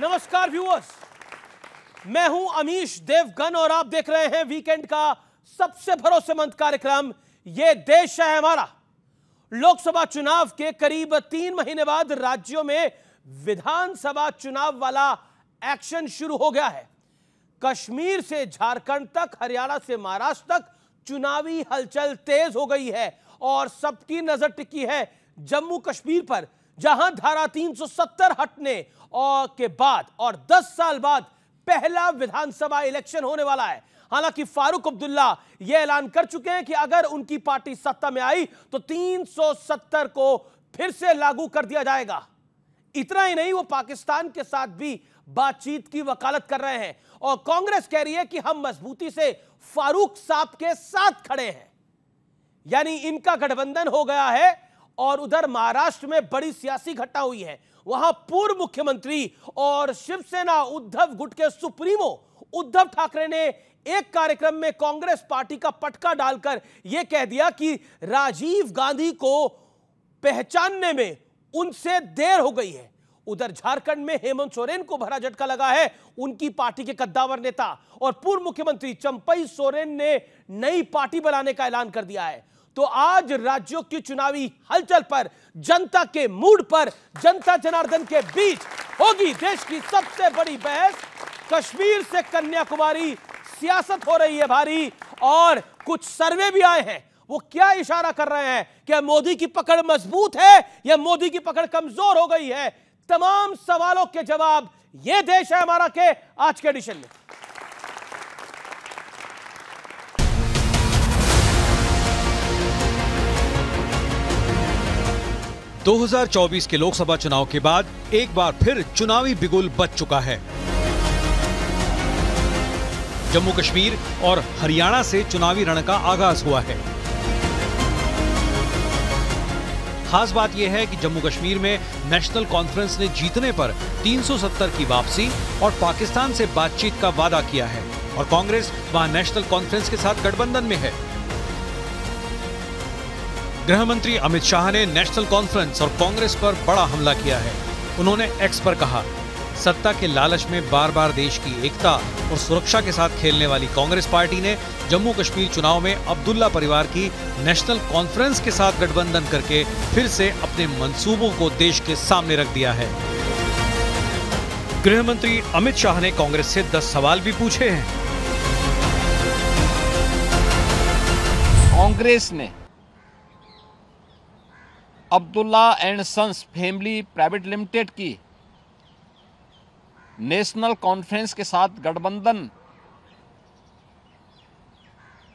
नमस्कार व्यूअर्स मैं हूं अमीश देवगन और आप देख रहे हैं वीकेंड का सबसे भरोसेमंद कार्यक्रम ये देश है हमारा लोकसभा चुनाव के करीब तीन महीने बाद राज्यों में विधानसभा चुनाव वाला एक्शन शुरू हो गया है कश्मीर से झारखंड तक हरियाणा से महाराष्ट्र तक चुनावी हलचल तेज हो गई है और सबकी नजर टिकी है जम्मू कश्मीर पर जहां धारा 370 हटने और के बाद और 10 साल बाद पहला विधानसभा इलेक्शन होने वाला है हालांकि फारूक अब्दुल्ला यह ऐलान कर चुके हैं कि अगर उनकी पार्टी सत्ता में आई तो 370 को फिर से लागू कर दिया जाएगा इतना ही नहीं वो पाकिस्तान के साथ भी बातचीत की वकालत कर रहे हैं और कांग्रेस कह रही है कि हम मजबूती से फारूक साहब के साथ खड़े हैं यानी इनका गठबंधन हो गया है और उधर महाराष्ट्र में बड़ी सियासी घटना हुई है वहां पूर्व मुख्यमंत्री और शिवसेना उद्धव गुट के सुप्रीमो उद्धव ठाकरे ने एक कार्यक्रम में कांग्रेस पार्टी का पटका डालकर यह कह दिया कि राजीव गांधी को पहचानने में उनसे देर हो गई है उधर झारखंड में हेमंत सोरेन को भरा झटका लगा है उनकी पार्टी के कद्दावर नेता और पूर्व मुख्यमंत्री चंपई सोरेन ने नई पार्टी बनाने का ऐलान कर दिया है तो आज राज्यों की चुनावी हलचल पर जनता के मूड पर जनता जनार्दन के बीच होगी देश की सबसे बड़ी बहस कश्मीर से कन्याकुमारी सियासत हो रही है भारी और कुछ सर्वे भी आए हैं वो क्या इशारा कर रहे हैं क्या मोदी की पकड़ मजबूत है या मोदी की पकड़ कमजोर हो गई है तमाम सवालों के जवाब ये देश है हमारा के आज के एडिशन में 2024 के लोकसभा चुनाव के बाद एक बार फिर चुनावी बिगुल बच चुका है जम्मू कश्मीर और हरियाणा से चुनावी रण का आगाज हुआ है खास बात यह है कि जम्मू कश्मीर में नेशनल कॉन्फ्रेंस ने जीतने पर 370 की वापसी और पाकिस्तान से बातचीत का वादा किया है और कांग्रेस वहां नेशनल कॉन्फ्रेंस के साथ गठबंधन में है गृह मंत्री अमित शाह ने नेशनल कॉन्फ्रेंस और कांग्रेस पर बड़ा हमला किया है उन्होंने एक्स पर कहा सत्ता के लालच में बार बार देश की एकता और सुरक्षा के साथ खेलने वाली कांग्रेस पार्टी ने जम्मू कश्मीर चुनाव में अब्दुल्ला परिवार की नेशनल कॉन्फ्रेंस के साथ गठबंधन करके फिर से अपने मंसूबों को देश के सामने रख दिया है गृह मंत्री अमित शाह ने कांग्रेस से 10 सवाल भी पूछे हैं कांग्रेस ने Abdullah and sons family private limited की नेशनल कॉन्फ्रेंस के साथ गठबंधन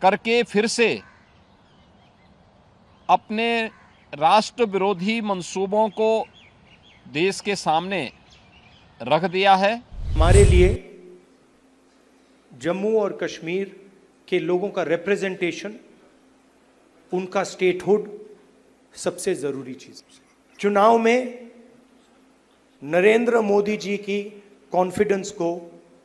करके फिर से अपने राष्ट्र विरोधी मंसूबों को देश के सामने रख दिया है हमारे लिए जम्मू और कश्मीर के लोगों का रिप्रेजेंटेशन उनका स्टेटहुड सबसे ज़रूरी चीज़ चुनाव में नरेंद्र मोदी जी की कॉन्फिडेंस को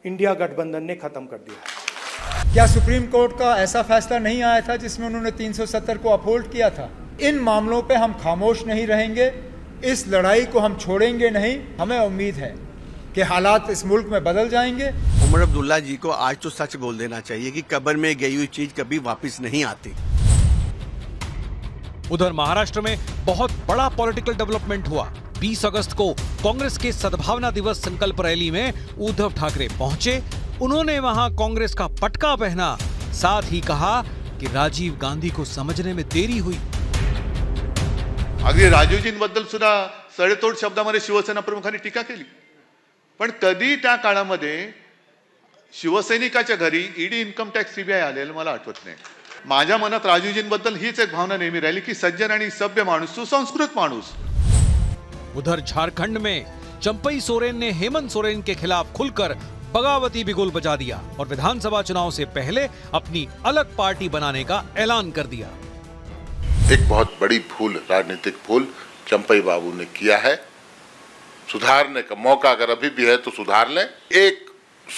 इंडिया गठबंधन ने ख़त्म कर दिया क्या सुप्रीम कोर्ट का ऐसा फैसला नहीं आया था जिसमें उन्होंने 370 को अपहोल्ड किया था इन मामलों पे हम खामोश नहीं रहेंगे इस लड़ाई को हम छोड़ेंगे नहीं हमें उम्मीद है कि हालात इस मुल्क में बदल जाएंगे उमर अब्दुल्ला जी को आज तो सच बोल देना चाहिए कि कब्र में गई हुई चीज कभी वापस नहीं आती उधर महाराष्ट्र में बहुत बड़ा पॉलिटिकल डेवलपमेंट हुआ 20 अगस्त को कांग्रेस के सद्भावना दिवस संकल्प रैली में उद्धव ठाकरे पहुंचे उन्होंने वहां कांग्रेस का पटका पहना साथ ही कहा कि राजीव गांधी को समझने में देरी हुई अगदी राजीवजींबद्दल सुद्धा सडेतोड शब्दामध्ये शिवसेना प्रमुखांनी टीका केली पण कधी त्या घरी ईडी इनकम टैक्स सीबीआई आठवत नहीं माझ्या मनात राजूजींबद्दल हीच एक भावना नेहमी राहिली की सज्जन आणि सभ्य माणूस सुसंस्कृत माणूस उधर झारखंड में चंपई सोरेन ने हेमंत सोरेन के खिलाफ खुलकर बगावती बिगुल बजा दिया और विधानसभा चुनाव से पहले अपनी अलग पार्टी बनाने का ऐलान कर दिया एक बहुत बड़ी भूल राजनीतिक भूल चंपई बाबू ने किया है सुधारने का मौका अगर अभी भी है तो सुधार लें एक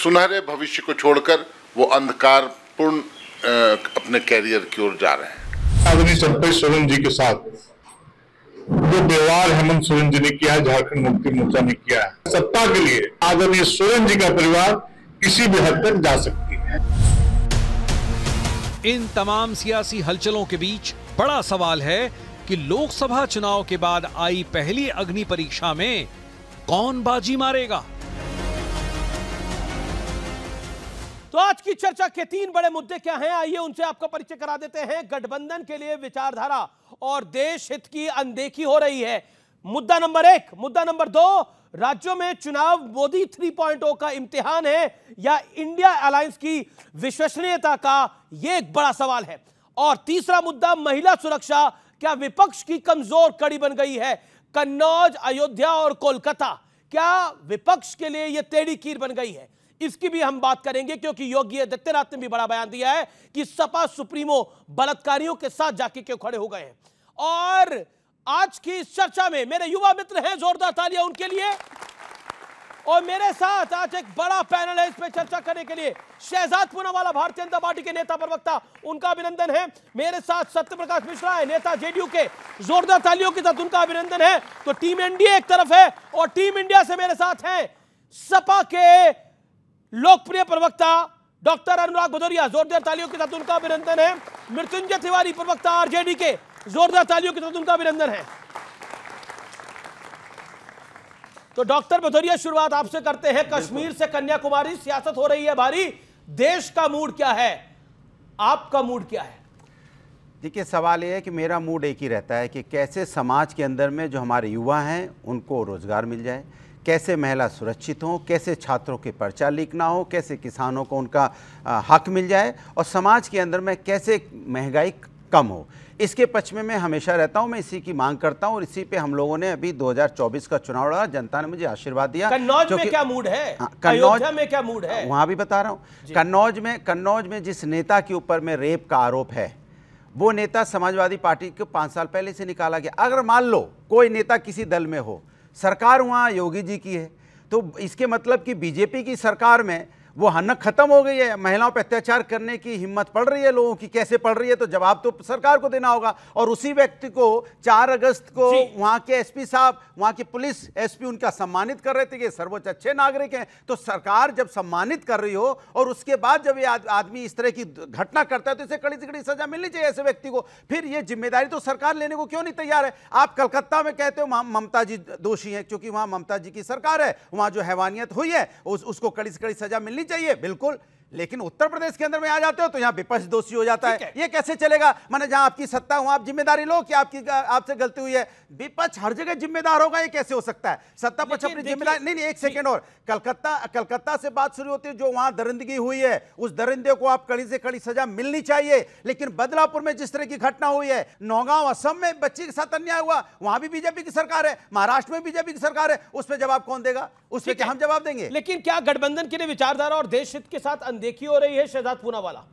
सुनहरे भविष्य को छोड़कर वो अंधकार पूर्ण अपने कैरियर की ओर जा रहे हैं आदरणी संतोष सोरेन जी के साथ जो व्यवहार हेमंत सोरेन जी ने किया है झारखंड मुक्ति मोर्चा ने किया है सत्ता के लिए आदरणीय सोरेन जी का परिवार किसी भी हद तक जा सकती है इन तमाम सियासी हलचलों के बीच बड़ा सवाल है कि लोकसभा चुनाव के बाद आई पहली अग्नि परीक्षा में कौन बाजी मारेगा तो आज की चर्चा के तीन बड़े मुद्दे क्या हैं आइए उनसे आपका परिचय करा देते हैं गठबंधन के लिए विचारधारा और देश हित की अनदेखी हो रही है मुद्दा नंबर एक मुद्दा नंबर दो राज्यों में चुनाव मोदी थ्री ओ का इम्तिहान है या इंडिया अलायंस की विश्वसनीयता का यह एक बड़ा सवाल है और तीसरा मुद्दा महिला सुरक्षा क्या विपक्ष की कमजोर कड़ी बन गई है कन्नौज अयोध्या और कोलकाता क्या विपक्ष के लिए यह टेढ़ी कीर बन गई है इसकी भी हम बात करेंगे क्योंकि योगी आदित्यनाथ ने भी बड़ा बयान दिया है कि सपा सुप्रीमो बलात्कारियों के साथ जाके क्यों खड़े हो गए हैं और आज की इस चर्चा में मेरे युवा मित्र हैं जोरदार तालियां उनके लिए और मेरे साथ आज एक बड़ा पैनल है इस पर चर्चा करने के लिए शहजाद पूनावाला भारतीय जनता पार्टी के नेता प्रवक्ता उनका अभिनंदन है मेरे साथ सत्य प्रकाश मिश्रा है नेता जेडीयू के जोरदार तालियों के साथ उनका अभिनंदन है तो टीम इंडिया एक तरफ है और टीम इंडिया से मेरे साथ है सपा के लोकप्रिय प्रवक्ता डॉक्टर अनुराग भदौरिया जोरदार तालियों के साथ उनका अभिनंदन है मृत्युंजय तिवारी प्रवक्ता आरजेडी के जोरदार तालियों के साथ उनका अभिनंदन है तो डॉक्टर भदौरिया शुरुआत आपसे करते हैं कश्मीर से कन्याकुमारी सियासत हो रही है भारी देश का मूड क्या है आपका मूड क्या है देखिए सवाल यह है कि मेरा मूड एक ही रहता है कि कैसे समाज के अंदर में जो हमारे युवा हैं उनको रोज़गार मिल जाए कैसे महिला सुरक्षित हो कैसे छात्रों के पर्चा लीक ना हो कैसे किसानों को उनका हक मिल जाए और समाज के अंदर में कैसे महंगाई कम हो इसके पक्ष में मैं हमेशा रहता हूं मैं इसी की मांग करता हूं और इसी पे हम लोगों ने अभी 2024 का चुनाव लड़ा जनता ने मुझे आशीर्वाद दिया कन्नौज में क्या मूड है हाँ, कन्नौज में क्या मूड है हाँ, वहां भी बता रहा हूं कन्नौज में कन्नौज में जिस नेता के ऊपर में रेप का आरोप है वो नेता समाजवादी पार्टी के पांच साल पहले से निकाला गया अगर मान लो कोई नेता किसी दल में हो सरकार वहाँ योगी जी की है तो इसके मतलब कि बीजेपी की सरकार में वो हनक खत्म हो गई है महिलाओं पर अत्याचार करने की हिम्मत पड़ रही है लोगों की कैसे पड़ रही है तो जवाब तो सरकार को देना होगा और उसी व्यक्ति को 4 अगस्त को वहां के एसपी साहब वहां की पुलिस एसपी उनका सम्मानित कर रहे थे कि सर्वोच्च अच्छे नागरिक हैं तो सरकार जब सम्मानित कर रही हो और उसके बाद जब ये आदमी इस तरह की घटना करता है तो इसे कड़ी से कड़ी सजा मिलनी चाहिए ऐसे व्यक्ति को फिर ये जिम्मेदारी तो सरकार लेने को क्यों नहीं तैयार है आप कलकत्ता में कहते हो ममता जी दोषी है क्योंकि वहां ममता जी की सरकार है वहां जो हैवानियत हुई है उसको कड़ी से कड़ी सजा मिलनी मिलनी चाहिए बिल्कुल लेकिन उत्तर प्रदेश के अंदर में आ जाते हो तो यहाँ विपक्ष दोषी हो जाता है है ये कैसे चलेगा मैंने जहां आपकी सत्ता वहाँ आप जिम्मेदारी लो कि आपकी आपसे गलती हुई है विपक्ष हर जगह जिम्मेदार होगा ये कैसे हो सकता है सत्ता पक्ष अपनी जिम्मेदारी नहीं नहीं एक सेकंड और कलकत्ता कलकत्ता से बात शुरू होती है जो वहां दरिंदगी हुई है उस दरिंदे को आप कड़ी से कड़ी सजा मिलनी चाहिए लेकिन बदलापुर में जिस तरह की घटना हुई है नौगांव असम में बच्ची के साथ अन्याय हुआ वहां भी बीजेपी की सरकार है महाराष्ट्र में बीजेपी की सरकार है उस पर जवाब कौन देगा उस पर हम जवाब देंगे लेकिन क्या गठबंधन के लिए विचारधारा और देश हित के साथ अनदेखी हो रही है शहजाद पूनावाला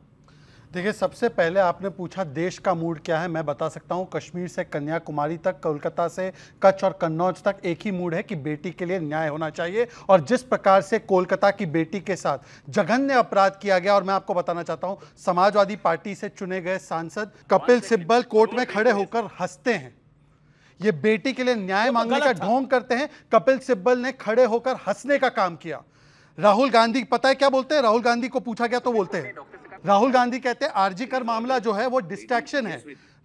देखिए सबसे पहले आपने पूछा देश का मूड क्या है मैं बता सकता हूं कश्मीर से कन्याकुमारी तक कोलकाता से कच्छ और कन्नौज तक एक ही मूड है कि बेटी के लिए न्याय होना चाहिए और जिस प्रकार से कोलकाता की बेटी के साथ जघन्य अपराध किया गया और मैं आपको बताना चाहता हूं समाजवादी पार्टी से चुने गए सांसद कपिल सिब्बल कोर्ट में खड़े होकर हंसते हैं ये बेटी के लिए न्याय तो मांगने का ढोंग करते हैं कपिल सिब्बल ने खड़े होकर हंसने का काम किया राहुल गांधी पता है क्या बोलते हैं राहुल गांधी को पूछा गया तो बोलते हैं राहुल गांधी कहते हैं आरजी कर मामला जो है वो डिस्ट्रैक्शन है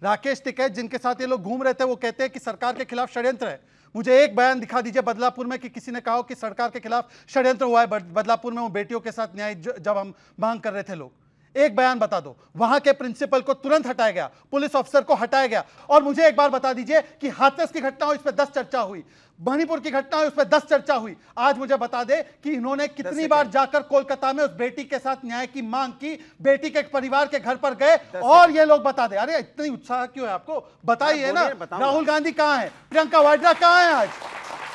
राकेश टिकैत जिनके साथ ये लोग घूम रहे थे वो कहते हैं कि सरकार के खिलाफ षड्यंत्र है मुझे एक बयान दिखा दीजिए बदलापुर में कि किसी ने कहा कि सरकार के खिलाफ षड्यंत्र हुआ है बदलापुर में वो बेटियों के साथ न्याय जब हम मांग कर रहे थे लोग एक बयान बता दो वहां के प्रिंसिपल को तुरंत हटाया गया पुलिस ऑफिसर को हटाया गया और मुझे एक बार बता दीजिए कि हाथरस की घटना हो इस पर दस चर्चा हुई मणिपुर की घटना हुई उस पर दस चर्चा हुई आज मुझे बता दे कि इन्होंने कितनी बार जाकर कोलकाता में उस बेटी के साथ न्याय की मांग की बेटी के एक परिवार के घर पर गए और ये लोग बता दे अरे इतनी उत्साह क्यों है आपको बताइए ना राहुल गांधी कहां है प्रियंका वाड्रा कहां है आज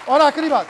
और आखिरी बात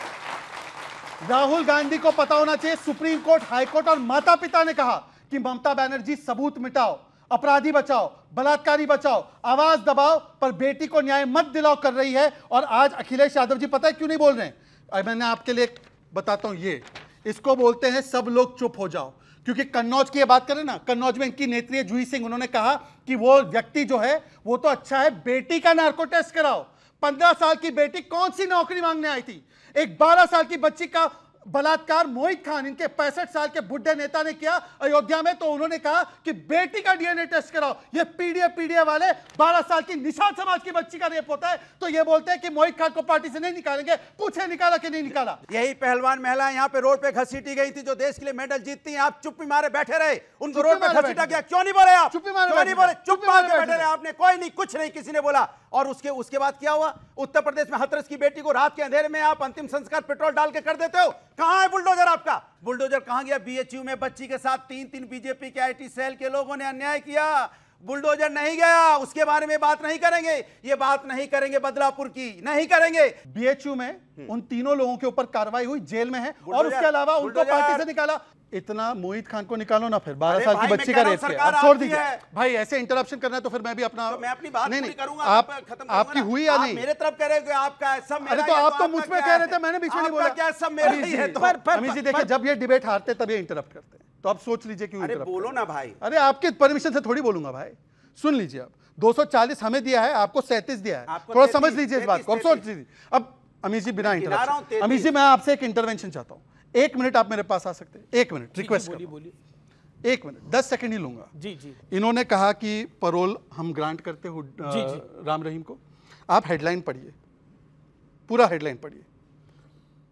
राहुल गांधी को पता होना चाहिए सुप्रीम कोर्ट हाईकोर्ट और माता पिता ने कहा कि ममता बैनर्जी सबूत मिटाओ अपराधी बचाओ बलात्कारी बचाओ आवाज दबाओ पर बेटी को न्याय मत दिलाओ कर रही है और आज अखिलेश यादव जी पता है क्यों नहीं बोल रहे हैं मैंने आपके लिए बताता हूं ये इसको बोलते हैं सब लोग चुप हो जाओ क्योंकि कन्नौज की ये बात करें ना कन्नौज में इनकी नेत्री है जूही सिंह उन्होंने कहा कि वो व्यक्ति जो है वो तो अच्छा है बेटी का नार्को टेस्ट कराओ पंद्रह साल की बेटी कौन सी नौकरी मांगने आई थी एक बारह साल की बच्ची का बलात्कार मोहित खान इनके पैंसठ साल के बुढ़े नेता ने किया अयोध्या में तो उन्होंने कहा कि बेटी का डीएनए टेस्ट कराओ ये पीडीए पीडीए वाले 12 साल की निशान समाज की बच्ची का रेप होता है तो ये बोलते हैं कि मोहित खान को पार्टी से नहीं निकालेंगे पूछे निकाला कि नहीं निकाला यही पहलवान महिला यहाँ पे रोड पे घसीटी गई थी जो देश के लिए मेडल जीतती है आप चुप्पी मारे बैठे रहे उनको रोड पर घसीटा गया क्यों नहीं बोले आप चुप्पी मारे नहीं बोले चुप मारे बैठे रहे आपने कोई नहीं कुछ नहीं किसी ने बोला और उसके उसके बाद क्या हुआ उत्तर प्रदेश में हथरस की बेटी को रात के अंधेरे में आप अंतिम संस्कार पेट्रोल डाल के कर देते हो कहां है बुलडोजर आपका बुलडोजर कहां गया बीएचयू में बच्ची के साथ तीन तीन बीजेपी के आईटी सेल के लोगों ने अन्याय किया बुलडोजर नहीं गया उसके बारे में बात नहीं करेंगे ये बात नहीं करेंगे बदलापुर की नहीं करेंगे बीएचयू में हम्म। उन तीनों लोगों के ऊपर कार्रवाई हुई जेल में है और उसके अलावा उनको पार्टी से निकाला इतना मोहित खान को निकालो ना फिर बारह साल की बच्ची का रेप किया छोड़ दीजिए भाई ऐसे इंटरप्शन करना है तो फिर मैं भी अपना तो मैं अपनी बात नहीं, नहीं करूंगा तो आप खत्म आपकी हुई या नहीं मेरे तरफ कह रहे हो आपका तो तो सब मेरा अरे तो आप तो मुझ पे कह रहे थे मैंने बीच में नहीं बोला क्या सब मेरा ही है जी देखिए जब ये डिबेट हारते तब ये इंटरप्ट करते हैं तो आप सोच लीजिए क्यों अरे बोलो ना भाई अरे आपके परमिशन से थोड़ी बोलूंगा भाई सुन लीजिए आप 240 हमें दिया है आपको सैंतीस दिया है थोड़ा समझ लीजिए इस बात को अब सोच लीजिए अब अमीर जी बिना इंटरप्शन अमित जी मैं आपसे एक इंटरवेंशन चाहता हूँ एक मिनट आप मेरे पास आ सकते हैं एक मिनट रिक्वेस्ट बोलिए एक मिनट दस सेकंड ही लूंगा जी जी इन्होंने कहा कि परोल हम ग्रांट करते हो राम रहीम को आप हेडलाइन पढ़िए पूरा हेडलाइन पढ़िए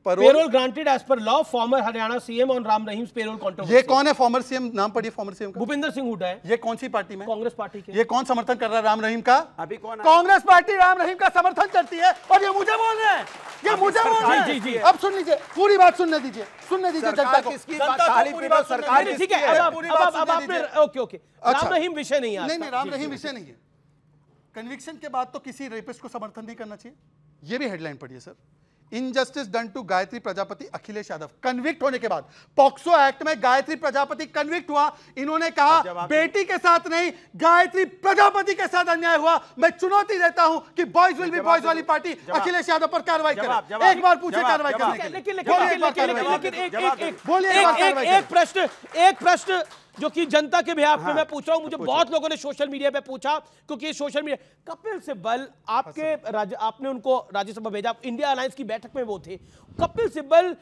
parole granted as per law former Haryana CM और राम रहीम पेरोल कॉन्ट्रोवर्सी ये कौन है फॉर्मर सीएम नाम पढ़िए फॉर्मर सीएम का भूपेंद्र सिंह हुड्डा है ये कौन सी पार्टी में कांग्रेस पार्टी के ये कौन समर्थन कर रहा है राम रहीम का अभी कौन कांग्रेस पार्टी राम रहीम का समर्थन करती है और ये मुझे बोल रहे हैं ये मुझे बोल रहे हैं अब सुन लीजिए पूरी बात सुनने दीजिए सुनने दीजिए जनता को तो सरकार ठीक है अब आपने ओके ओके राम अच्छा। रहीम विषय नहीं है नहीं नहीं राम रहीम विषय नहीं है कन्विक्शन के बाद तो किसी रेपिस्ट को समर्थन नहीं करना चाहिए ये भी हेडलाइन पढ़िए sheer injustice done to Gayatri Prajapati Akhilesh Yadav convict होने के बाद पॉक्सो एक्ट में गायत्री प्रजापति कन्विक्ट हुआ इन्होंने कहा बेटी के साथ नहीं गायत्री प्रजापति के साथ अन्याय हुआ मैं चुनौती देता हूं कि बॉयज विल बी बॉयज वाली पार्टी अखिलेश यादव पर कार्रवाई करे एक बार पूछे कार्रवाई करने के लिए बोलिए एक प्रश्न एक प्रश्न जो कि जनता के behalf हाँ, मैं पूछ रहा हूं मुझे तो बहुत लोगों ने सोशल मीडिया पे पूछा क्योंकि सोशल मीडिया कपिल सिब्बल आपके हाँ, राज, आपने उनको राज्यसभा भेजा इंडिया अलायंस की बैठक में वो थे कपिल सिब्बल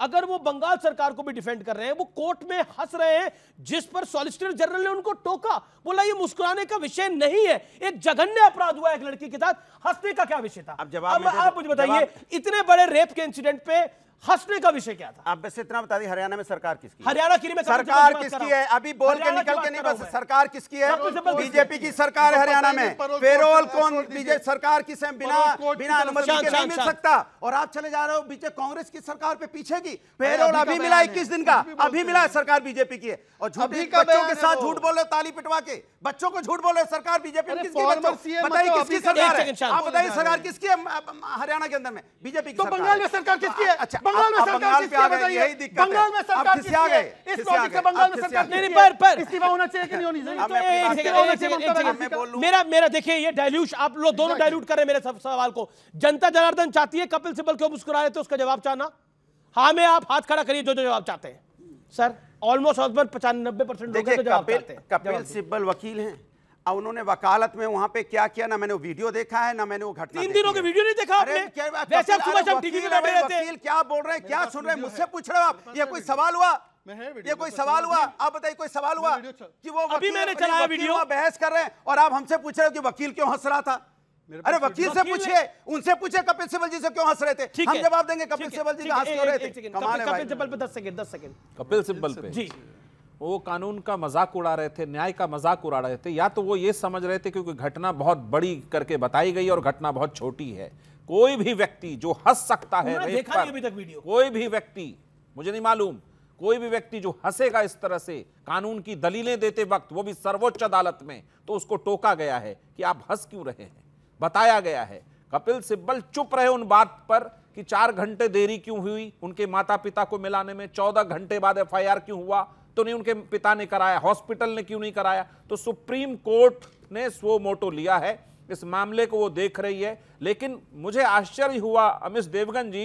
अगर वो बंगाल सरकार को भी डिफेंड कर रहे हैं वो कोर्ट में हंस रहे हैं जिस पर सॉलिसिटर जनरल ने उनको टोका बोला ये मुस्कुराने का विषय नहीं है एक जघन्य अपराध हुआ एक लड़की के साथ हंसने का क्या विषय था अब जवाब आप मुझे बताइए इतने बड़े रेप के इंसिडेंट पे हंसने का विषय क्या था आप बस इतना बता दी हरियाणा में सरकार किसकी हरियाणा की सरकार किसकी है अभी बोल के निकल के नहीं बस सरकार किसकी है बीजेपी की सरकार है हरियाणा में पेरोल कौन बीजेपी सरकार किस है बिना बिना अनुमति के नहीं मिल सकता और आप चले जा रहे हो बीजेपी कांग्रेस की सरकार पे पीछे की पेरोल अभी मिला इक्कीस दिन का अभी मिला सरकार बीजेपी की है और झूठी बच्चों के साथ झूठ बोल रहे हो ताली पिटवा के बच्चों को झूठ बोल रहे सरकार बीजेपी किसकी बच्चों बताइए तो किसकी सरकार है आप बताइए सरकार किसकी है हरियाणा के अंदर में बीजेपी की तो बंगाल में सरकार किसकी है अच्छा बंगाल में सरकार किसकी बताइए बंगाल में सरकार किसकी है इस लॉजिक से बंगाल में सरकार नहीं पर पर इस्तीफा होना चाहिए कि नहीं होनी चाहिए मेरा मेरा देखिए ये डाइल्यूट आप लोग दोनों डाइल्यूट कर रहे हैं मेरे सवाल को जनता जनार्दन चाहती है कपिल सिब्बल क्यों मुस्कुरा रहे तो थे उसका जवाब चाहना हाँ में आप हाथ खड़ा करिए जो जो जवाब चाहते हैं सर ऑलमोस्ट पचानबे परसेंट कपिल सिब्बल वकील हैं अब उन्होंने वकालत में वहां पे क्या किया ना मैंने वो वीडियो देखा है ना मैंने वो घटना तीन दिनों के वीडियो नहीं देखा आपने वैसे आप सुबह शाम टीवी पे रहते हैं क्या बोल रहे हैं क्या सुन रहे हैं मुझसे पूछ रहे हो आप ये कोई सवाल हुआ ये कोई सवाल हुआ आप बताइए कोई सवाल हुआ कि वो अभी मैंने चलाया वीडियो बहस कर रहे हैं और आप हमसे पूछ रहे हो कि वकील क्यों हंस रहा था अरे वकील से पूछिए उनसे पूछे कपिल सिब्बल जी से क्यों हंस रहे थे हम जवाब देंगे कपिल सिब्बल जी हंस क्यों रहे थे कपिल सिब्बल पे दस सेकंड दस सेकंड कपिल सिब्बल पे जी वो कानून का मजाक उड़ा रहे थे न्याय का मजाक उड़ा रहे थे या तो वो ये समझ रहे थे क्योंकि घटना बहुत बड़ी करके बताई गई और घटना बहुत छोटी है कोई भी व्यक्ति जो हंस सकता है पर, अभी तक वीडियो कोई भी व्यक्ति मुझे नहीं मालूम कोई भी व्यक्ति जो हंसेगा इस तरह से कानून की दलीलें देते वक्त वो भी सर्वोच्च अदालत में तो उसको टोका गया है कि आप हंस क्यों रहे हैं बताया गया है कपिल सिब्बल चुप रहे उन बात पर कि चार घंटे देरी क्यों हुई उनके माता पिता को मिलाने में चौदह घंटे बाद एफआईआर क्यों हुआ तो नहीं उनके पिता ने कराया हॉस्पिटल ने क्यों नहीं कराया तो सुप्रीम कोर्ट ने स्वो मोटो लिया है इस मामले को वो देख रही है लेकिन मुझे आश्चर्य हुआ अमित देवगन जी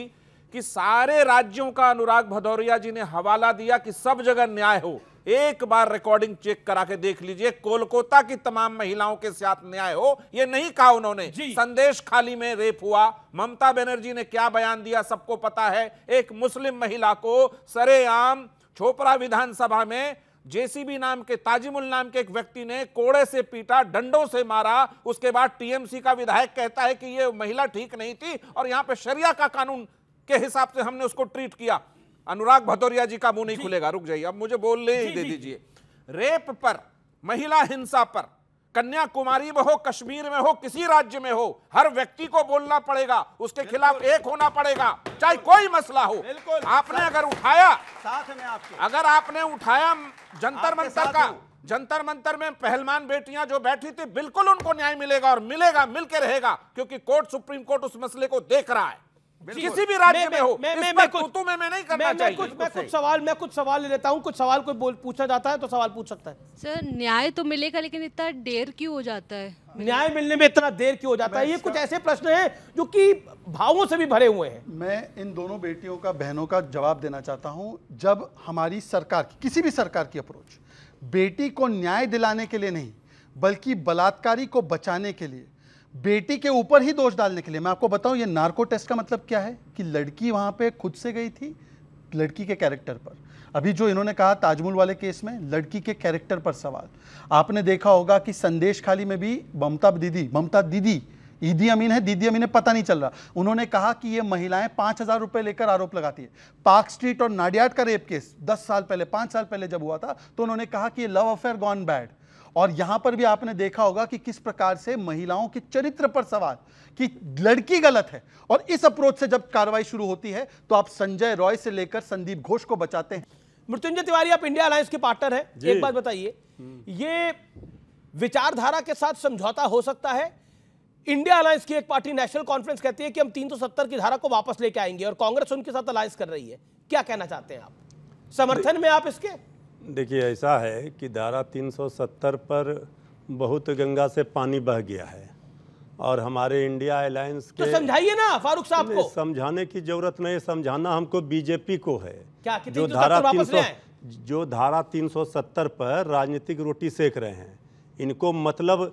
कि सारे राज्यों का अनुराग भदौरिया जी ने हवाला दिया कि सब जगह न्याय हो एक बार रिकॉर्डिंग चेक करा के देख लीजिए कोलकाता की तमाम महिलाओं के साथ न्याय हो ये नहीं कहा उन्होंने संदेश खाली में रेप हुआ ममता बनर्जी ने क्या बयान दिया सबको पता है एक मुस्लिम महिला को सरेआम छोपरा विधानसभा में जेसीबी नाम के ताजिमुल नाम के एक व्यक्ति ने कोड़े से पीटा डंडों से मारा उसके बाद टीएमसी का विधायक कहता है कि ये महिला ठीक नहीं थी और यहां पे शरिया का कानून के हिसाब से हमने उसको ट्रीट किया अनुराग भदौरिया जी का मुंह नहीं खुलेगा रुक जाइए अब मुझे बोलने ही दे दीजिए रेप पर महिला हिंसा पर कन्याकुमारी में हो कश्मीर में हो किसी राज्य में हो हर व्यक्ति को बोलना पड़ेगा उसके खिलाफ एक होना पड़ेगा चाहे कोई मसला हो आपने अगर उठाया साथ में आपके अगर आपने उठाया जंतर मंतर का जंतर मंतर में पहलवान बेटियां जो बैठी थी बिल्कुल उनको न्याय मिलेगा और मिलेगा मिलके रहेगा क्योंकि कोर्ट सुप्रीम कोर्ट उस मसले को देख रहा है किसी भी राज्य में हो मैं मैं कुछ में मैं नहीं करना चाहिए कुछ मैं कुछ सवाल मैं कुछ सवाल ले लेता हूँ कुछ सवाल कोई बोल पूछा जाता है तो सवाल पूछ सकता है सर न्याय तो मिलेगा लेकिन इतना देर क्यों हो जाता है न्याय मिलने में इतना देर क्यों हो जाता है ये कुछ ऐसे प्रश्न हैं जो कि भावों से भी भरे हुए हैं मैं इन दोनों बेटियों का बहनों का जवाब देना चाहता हूँ जब हमारी सरकार की किसी भी सरकार की अप्रोच बेटी को न्याय दिलाने के लिए नहीं बल्कि बलात्कारी को बचाने के लिए बेटी के ऊपर ही दोष डालने के लिए मैं आपको बताऊं ये नार्को टेस्ट का मतलब क्या है कि लड़की वहां पे खुद से गई थी लड़की के कैरेक्टर पर अभी जो इन्होंने कहा ताजमहल वाले केस में लड़की के कैरेक्टर पर सवाल आपने देखा होगा कि संदेश खाली में भी ममता दीदी ममता दीदी ईदी अमीन है दीदी अमीन है पता नहीं चल रहा उन्होंने कहा कि ये महिलाएं पांच हज़ार रुपए लेकर आरोप लगाती है पार्क स्ट्रीट और नाडियाड का रेप केस दस साल पहले पांच साल पहले जब हुआ था तो उन्होंने कहा कि ये लव अफेयर गॉन बैड और यहां पर भी आपने देखा होगा कि किस प्रकार से महिलाओं के चरित्र पर सवाल कि लड़की गलत है और इस अप्रोच से जब कार्रवाई शुरू होती है तो आप संजय रॉय से लेकर संदीप घोष को बचाते हैं मृत्युंजय तिवारी आप इंडिया अलायंस के पार्टनर है एक बात बताइए ये विचारधारा के साथ समझौता हो सकता है इंडिया अलायंस की एक पार्टी नेशनल कॉन्फ्रेंस कहती है कि हम 370 की धारा को वापस लेके आएंगे और कांग्रेस उनके साथ अलायंस कर रही है क्या कहना चाहते हैं आप समर्थन में आप इसके देखिए ऐसा है कि धारा 370 पर बहुत गंगा से पानी बह गया है और हमारे इंडिया एयरलाइंस तो के तो समझाइए ना फारूक साहब को समझाने की जरूरत नहीं समझाना हमको बीजेपी को है क्या जो धारा तीन सौ जो धारा 370 पर राजनीतिक रोटी सेक रहे हैं इनको मतलब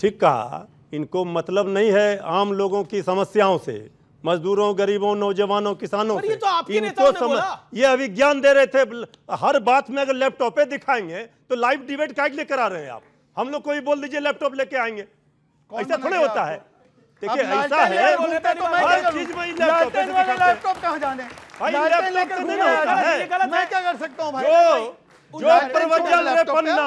ठीक कहा इनको मतलब नहीं है आम लोगों की समस्याओं से मजदूरों गरीबों नौजवानों किसानों ये तो आपके नेताओं ने बोला ये अभी ज्ञान दे रहे थे हर बात में अगर लैपटॉपे दिखाएंगे तो लाइव डिबेट का लिए करा रहे हैं आप हम लोग कोई बोल दीजिए लैपटॉप लेके आएंगे ऐसा थोड़े होता है देखिए ऐसा है तो हर चीज में लैपटॉप कहाँ जाने भाई लैपटॉप तो नहीं होता है मैं क्या कर सकता हूँ जो प्रवचन पन्ना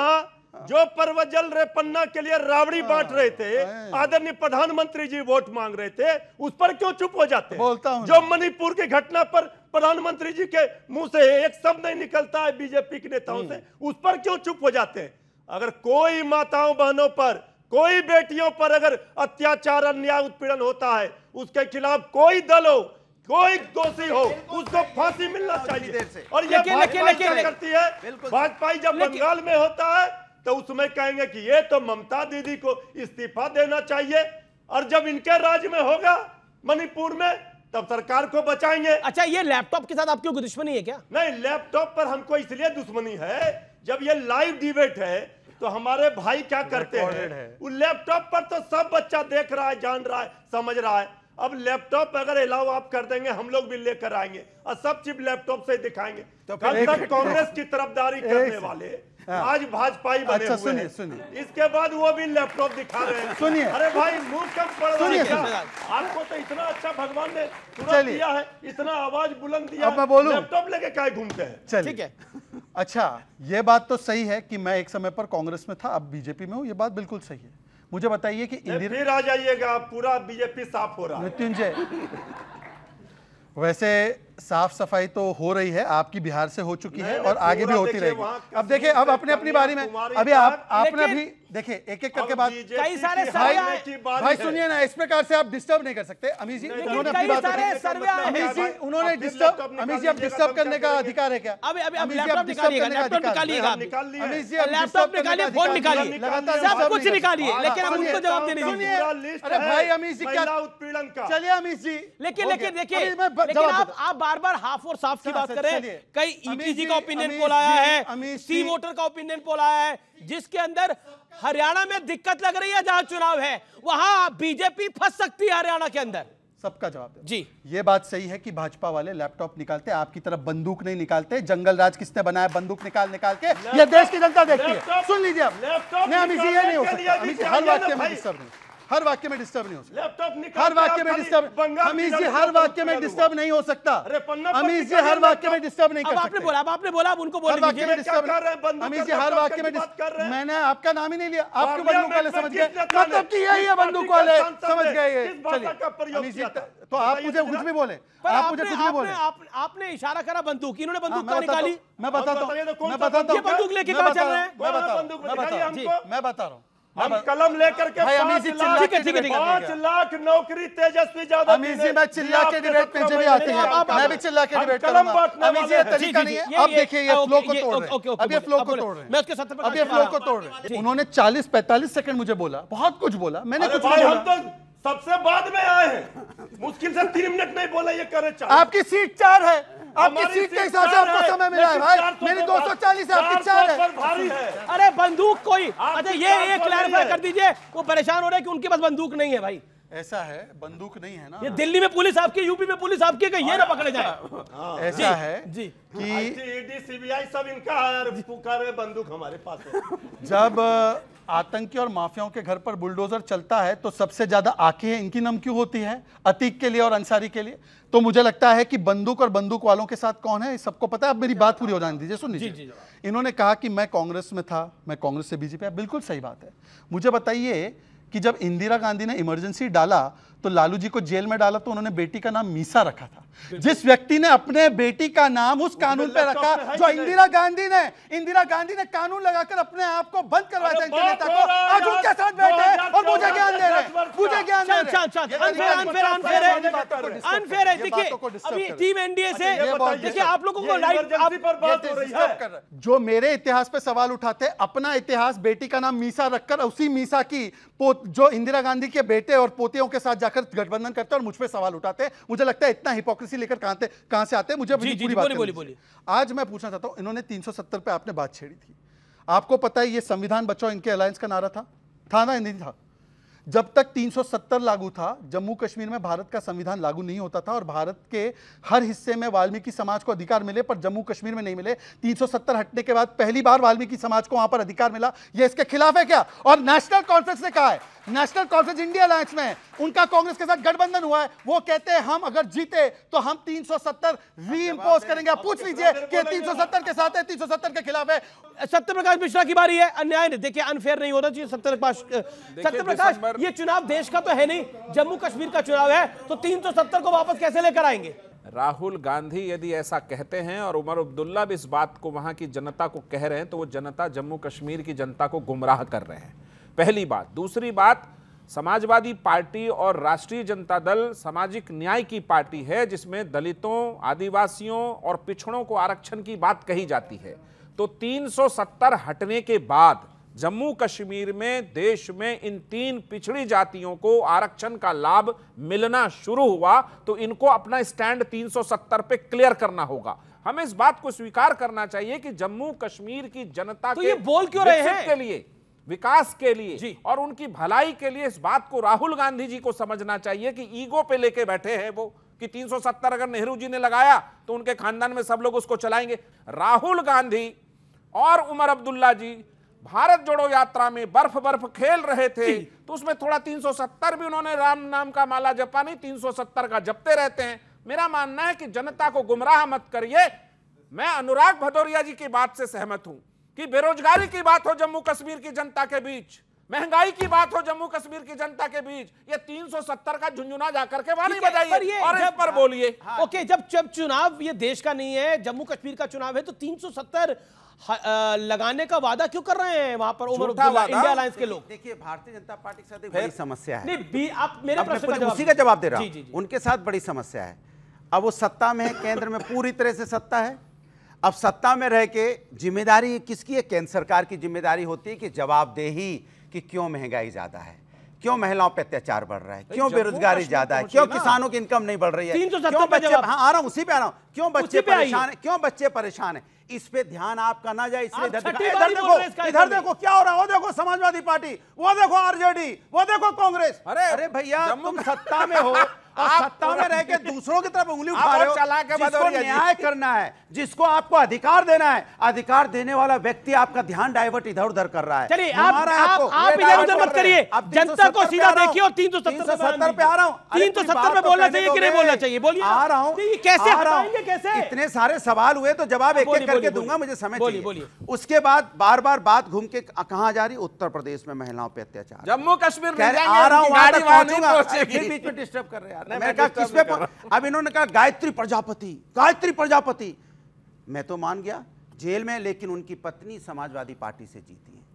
जो पर्व जल रहे पन्ना के लिए रावड़ी हाँ, बांट रहे थे आदरणीय प्रधानमंत्री जी वोट मांग रहे थे उस पर क्यों चुप हो जाते बोलता हूं जो मणिपुर की घटना पर प्रधानमंत्री जी के मुंह से एक शब्द नहीं निकलता है बीजेपी के नेताओं से हम्म। उस पर क्यों चुप हो जाते हैं अगर कोई माताओं बहनों पर कोई बेटियों पर अगर अत्याचार अन्याय उत्पीड़न होता है उसके खिलाफ कोई दल हो कोई दोषी हो उसको फांसी मिलना चाहिए और यह करती है भाजपा जब बंगाल में होता है तो उसमें कहेंगे कि ये तो ममता दीदी को इस्तीफा देना चाहिए और जब इनके राज्य में होगा मणिपुर में तब सरकार को बचाएंगे अच्छा ये लैपटॉप के साथ आपकी दुश्मनी है क्या नहीं लैपटॉप पर हमको इसलिए दुश्मनी है जब ये लाइव डिबेट है तो हमारे भाई क्या करते हैं वो लैपटॉप पर तो सब बच्चा देख रहा है जान रहा है समझ रहा है अब लैपटॉप अगर अलाउ आप कर देंगे हम लोग भी लेकर आएंगे और सब चीज लैपटॉप से दिखाएंगे तो कल तक कांग्रेस की तरफदारी करने वाले हाँ। आज भाजपा ही बने अच्छा, सुनिए सुनिए इसके बाद वो भी लैपटॉप दिखा रहे हैं सुनिए अरे भाई मुंह कब पड़ रहा है आपको तो इतना अच्छा भगवान ने दिया है इतना आवाज बुलंद दिया अब मैं बोलूं लैपटॉप लेके काय घूमते हैं ठीक है अच्छा ये बात तो सही है कि मैं एक समय पर कांग्रेस में था अब बीजेपी में हूँ ये बात बिल्कुल सही है मुझे बताइए कि इंदिरा फिर आ जाइएगा पूरा बीजेपी साफ हो रहा है मृत्युंजय वैसे साफ सफाई तो हो रही है आपकी बिहार से हो चुकी है और आगे भी होती रहेगी अब देखिए अब अपने अपनी बारी में अभी आप आपने भी देखिए एक एक करके बात कई सारे भाई, भाई सुनिए ना इस प्रकार से आप डिस्टर्ब नहीं कर सकते अमीश जी उन्होंने अपनी बात अमीश जी उन्होंने डिस्टर्ब अमीश जी अब डिस्टर्ब करने का अधिकार है क्या अभी अभी अमीश जी निकालिए हाँ, लेकिन जवाब देने दीजिए अरे भाई अमीश जी क्या उत्पीड़न का चलिए अमीश जी लेकिन लेकिन देखिए आप बार बार हाफ और साफ की अच्छा, बात अच्छा, करें कई ईटीसी e का ओपिनियन पोल आया है सी वोटर का ओपिनियन पोल आया है जिसके अंदर हरियाणा में दिक्कत लग रही है जहां चुनाव है वहां बीजेपी फंस सकती है हरियाणा के अंदर सबका जवाब है जी ये बात सही है कि भाजपा वाले लैपटॉप निकालते आपकी तरफ बंदूक नहीं निकालते जंगल राज किसने बनाया बंदूक निकाल निकाल के ये देश की जनता देखती है सुन लीजिए आप नहीं ये नहीं हो सकता हर बात के मैं डिस्टर्ब नहीं हर वाक्य में डिस्टर्ब नहीं हो सकता लैपटॉप हर वाक्य में डिस्टर्ब अमीश जी हर वाक्य में डिस्टर्ब नहीं हो सकता अमीश जी हर वाक्य में डिस्टर्ब नहीं कर आपने बोला आपने बोला आप उनको बोला वाक्य में डिस्टर्ब अमीश जी हर वाक्य में मैंने आपका नाम ही नहीं लिया आपके बंदूक वाले समझ गए मतलब कि यही है बंदूक वाले समझ गए ये चलिए अमीश जी तो आप मुझे कुछ भी बोले आप मुझे कुछ भी बोले आपने इशारा करा बंदूक इन्होंने हाँ, बंदूक कहां निकाली मैं बताता तो हूं मैं बताता हूं ये बंदूक लेके कहां चल रहे हैं मैं बताता हूं मैं बता रहा हूं हम कलम लेकर के पांच लाख नौकरी तेजस्वी यादव हम जी मैं चिल्ला के डिबेट में भी आते हैं मैं भी चिल्ला के डिबेट कलम हम जी तरीका नहीं है आप देखिए ये फ्लो को तोड़ रहे हैं अभी फ्लो को तोड़ रहे हैं मैं उसके साथ अभी फ्लो को तोड़ रहे हैं उन्होंने 40 45 सेकंड मुझे बोला बहुत कुछ बोला मैंने कुछ नहीं बोला सबसे बाद में आए हैं मुश्किल से तीन मिनट में बोला ये करे चार आपकी सीट चार है आपकी सीट के हिसाब से आपको समय मिला है भाई मेरी दो सौ चालीस आपकी चार है है अरे बंदूक कोई अच्छा ये क्लैरिफाई कर दीजिए वो परेशान हो रहे हैं कि उनके पास बंदूक नहीं है भाई ऐसा है बंदूक नहीं है ना ये दिल्ली में पुलिस आपकी यूपी में पुलिस आपकी कहीं ये ना हाँ। पकड़े जाए हाँ। हाँ। ऐसा है जी कि ईडी सीबीआई सब इनका पुकारे बंदूक हमारे पास जब आतंकी और माफियाओं के घर पर बुलडोजर चलता है तो सबसे ज्यादा आंखें इनकी नम क्यों होती है अतीक के लिए और अंसारी के लिए तो मुझे लगता है कि बंदूक और बंदूक वालों के साथ कौन है सबको पता है अब मेरी बात पूरी हो जाने दीजिए सुन लीजिए इन्होंने कहा कि मैं कांग्रेस में था मैं कांग्रेस से बीजेपी बिल्कुल सही बात है मुझे बताइए कि जब इंदिरा गांधी ने इमरजेंसी डाला तो लालू जी को जेल में डाला तो उन्होंने बेटी का नाम मीसा रखा था जिस व्यक्ति ने अपने बेटी का नाम उस कानून पे रखा जो इंदिरा गांधी ने इंदिरा गांधी ने कानून लगाकर अपने आप को बंद करवाया था आज उनके साथ बैठे और मुझे ज्ञान दे रहे मुझे ज्ञान दे रहे अनफेयर है देखिए अभी टीम एनडीए से अच्छा, देखिए आप लोगों को पर बात हो रही है जो मेरे इतिहास पे सवाल उठाते अपना इतिहास बेटी का नाम मीसा रखकर उसी मीसा की जो इंदिरा गांधी के बेटे और पोतियों के साथ जाकर गठबंधन करते और मुझ पर सवाल उठाते हैं मुझे लगता है इतना हिपोक्रेसी लेकर कहां कहां से आते हैं मुझे आज मैं पूछना चाहता हूं इन्होंने तीन पे आपने बात छेड़ी थी आपको पता है ये संविधान बचाओ इनके अलायंस का नारा था था ना नहीं था जब तक 370 लागू था जम्मू कश्मीर में भारत का संविधान लागू नहीं होता था और भारत के हर हिस्से में वाल्मीकि समाज को अधिकार मिले पर जम्मू कश्मीर में नहीं मिले 370 हटने के बाद पहली बार वाल्मीकि समाज को वहां पर अधिकार मिला यह इसके खिलाफ है क्या और नेशनल कॉन्फ्रेंस ने कहा है नेशनल कॉन्फ्रेंस इंडिया अलायंस में उनका कांग्रेस के साथ गठबंधन हुआ है वो कहते हैं हम अगर जीते तो हम 370 री इम्पोज करेंगे आप पूछ लीजिए कि 370 के साथ है 370 के खिलाफ है सत्य प्रकाश मिश्रा की बारी है अन्याय देखिए अनफेयर नहीं होना चाहिए सत्य प्रकाश ये चुनाव देश का तो है नहीं जम्मू कश्मीर का चुनाव है तो तीन को वापस कैसे लेकर आएंगे राहुल गांधी यदि ऐसा कहते हैं और उमर अब्दुल्ला भी इस बात को वहां की जनता को कह रहे हैं तो वो जनता जम्मू कश्मीर की जनता को गुमराह कर रहे हैं पहली बात दूसरी बात समाजवादी पार्टी और राष्ट्रीय जनता दल सामाजिक न्याय की पार्टी है जिसमें दलितों आदिवासियों और पिछड़ों को आरक्षण की बात कही जाती है तो 370 हटने के बाद जम्मू कश्मीर में देश में इन तीन पिछड़ी जातियों को आरक्षण का लाभ मिलना शुरू हुआ तो इनको अपना स्टैंड 370 पे क्लियर करना होगा हमें इस बात को स्वीकार करना चाहिए कि जम्मू कश्मीर की जनता तो के ये बोल क्यों रहे हैं के लिए विकास के लिए और उनकी भलाई के लिए इस बात को राहुल गांधी जी को समझना चाहिए कि ईगो पे लेके बैठे हैं वो कि 370 अगर नेहरू जी ने लगाया तो उनके खानदान में सब लोग उसको चलाएंगे राहुल गांधी और उमर अब्दुल्ला जी भारत जोड़ो यात्रा में बर्फ बर्फ खेल रहे थे तो उसमें थोड़ा 370 भी उन्होंने राम नाम का माला जपा नहीं 370 का जपते रहते हैं मेरा मानना है कि जनता को गुमराह मत करिए मैं अनुराग भदौरिया जी की बात से सहमत हूं कि बेरोजगारी की बात हो जम्मू कश्मीर की जनता के बीच महंगाई की बात हो जम्मू कश्मीर की जनता के बीच ये 370 का झुंझुना जाकर के वाली बजाइए और इस पर बोलिए हाँ, ओके जब जब चुनाव ये देश का नहीं है जम्मू कश्मीर का चुनाव है तो 370 आ, लगाने का वादा क्यों कर रहे हैं वहां पर उमर इंडिया अलायंस के लोग देखिए भारतीय जनता पार्टी के साथ बड़ी समस्या है नहीं आप मेरे प्रश्न का उसी का जवाब दे रहा हूँ उनके साथ बड़ी समस्या है अब वो सत्ता में है केंद्र में पूरी तरह से सत्ता है अब सत्ता में रह के जिम्मेदारी किसकी है केंद्र सरकार की जिम्मेदारी होती है कि जवाबदेही कि क्यों महंगाई ज़्यादा है क्यों महिलाओं पर अत्याचार बढ़ रहा है क्यों बेरोजगारी ज्यादा तो है क्यों किसानों की इनकम नहीं बढ़ रही है क्यों बच्चे हाँ आ रहा हूँ उसी पे आ रहा हूँ क्यों बच्चे परेशान है क्यों बच्चे परेशान है इस पे ध्यान आपका ना जाए इसलिए इधर देखो इधर देखो क्या हो रहा है वो देखो समाजवादी पार्टी वो देखो आरजेडी वो देखो कांग्रेस अरे अरे भैया तुम सत्ता में हो आप सत्ता में रह के दूसरों की तरफ उंगली उठा रहे हो चला के जिसको न्याय करना है जिसको आपको अधिकार देना है अधिकार देने वाला व्यक्ति आपका ध्यान डाइवर्ट इधर उधर कर रहा है चलिए आप आप, आप इधर उधर मत करिए जनता को सीधा देखिए और तीन सौ सत्तर पे आ रहा हूँ तीन सौ सत्तर पे तो बोलना चाहिए कि तो नहीं बोलना चाहिए बोलिए आ रहा हूँ कैसे कैसे इतने सारे सवाल हुए तो जवाब हाँ, एक एक करके दूंगा मुझे समय बोलिए बोलिए उसके बाद बार बार बात घूम के कहा जा रही उत्तर प्रदेश में महिलाओं पे अत्याचार जम्मू कश्मीर आ रहा हूँ फिर बीच में डिस्टर्ब कर रहे यार किस पे अब इन्होंने कहा गायत्री प्रजापति गायत्री प्रजापति मैं तो मान गया जेल में लेकिन उनकी पत्नी समाजवादी पार्टी से जीती है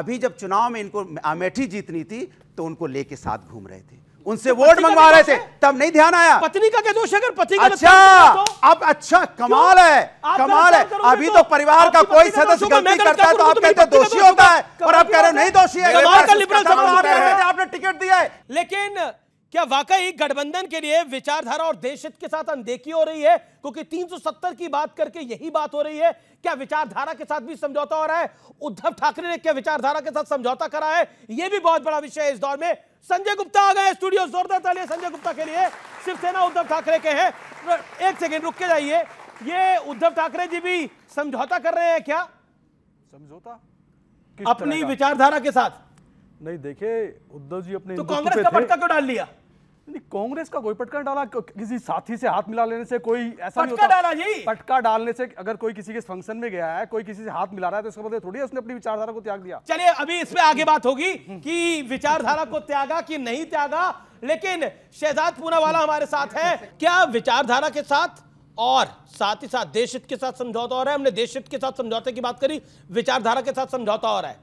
अभी जब चुनाव में इनको अमेठी जीतनी थी तो उनको लेके साथ घूम रहे थे उनसे वोट मंगवा रहे थे तब नहीं ध्यान आया पत्नी का क्या दोष अगर पति का अच्छा तो? अब अच्छा कमाल है कमाल अभी तो? तो परिवार का तो कोई सदस्य गलती करता है तो आप कहते तो दोषी होता है और आप कह रहे हो नहीं दोषी है आपने टिकट दिया है लेकिन क्या वाकई गठबंधन के लिए विचारधारा और देश के साथ अनदेखी हो रही है क्योंकि 370 की बात करके यही बात हो रही है क्या विचारधारा के साथ भी समझौता हो रहा है उद्धव ठाकरे ने क्या विचारधारा के साथ समझौता करा है यह भी बहुत बड़ा विषय है इस दौर में संजय गुप्ता आ गए स्टूडियो जोरदार संजय गुप्ता के लिए शिवसेना उद्धव ठाकरे के हैं एक सेकेंड रुक के जाइए ये उद्धव ठाकरे जी भी समझौता कर रहे हैं क्या समझौता अपनी विचारधारा के साथ नहीं देखे उद्धव जी अपने तो कांग्रेस का पटका क्यों डाल लिया कांग्रेस का कोई पटका डाला किसी साथी से हाथ मिला लेने से कोई ऐसा नहीं होता डाला पटका डालने से अगर कोई किसी के फंक्शन में गया है कोई किसी से हाथ मिला रहा है तो इसका मतलब थोड़ी उसने अपनी विचारधारा को त्याग दिया चलिए अभी इसमें आगे बात होगी कि विचारधारा को त्यागा कि नहीं त्यागा लेकिन शहजाद वाला हमारे साथ है क्या विचारधारा के साथ और साथ ही साथ देश हित के साथ समझौता हो रहा है हमने देश हित के साथ समझौते की बात करी विचारधारा के साथ समझौता हो रहा है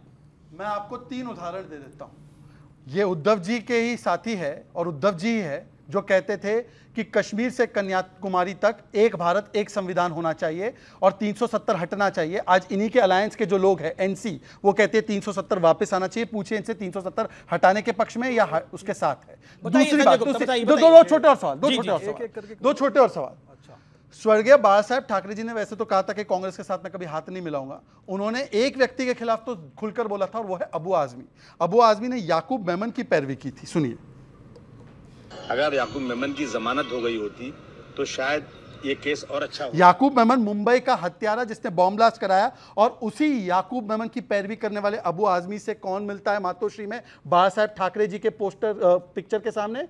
मैं आपको तीन उदाहरण दे देता हूं ये उद्धव जी के ही साथी है और उद्धव जी ही है जो कहते थे कि कश्मीर से कन्याकुमारी तक एक भारत एक संविधान होना चाहिए और 370 हटना चाहिए आज इन्हीं के अलायंस के जो लोग हैं एनसी वो कहते हैं 370 वापस आना चाहिए पूछे इनसे 370 हटाने के पक्ष में या उसके साथ है दूसरी बात दो छोटे और सवाल दो छोटे और सवाल दो छोटे और सवाल स्वर्गीय बाला साहेब ठाकरे जी ने वैसे तो कहा था कि कांग्रेस के साथ मैं कभी हाथ नहीं मिलाऊंगा उन्होंने एक व्यक्ति के खिलाफ तो खुलकर बोला था और वो है अबू आजमी अबू आजमी ने याकूब मेमन की पैरवी की थी सुनिए अगर याकूब मेमन की जमानत हो गई होती तो शायद ये केस और अच्छा याकूब मेमन मुंबई का हत्यारा जिसने बॉम्ब ब्लास्ट कराया और उसी याकूब मेमन की पैरवी करने वाले अबू आजमी से कौन मिलता है मातोश्री में बाला साहेब ठाकरे जी के पोस्टर पिक्चर के सामने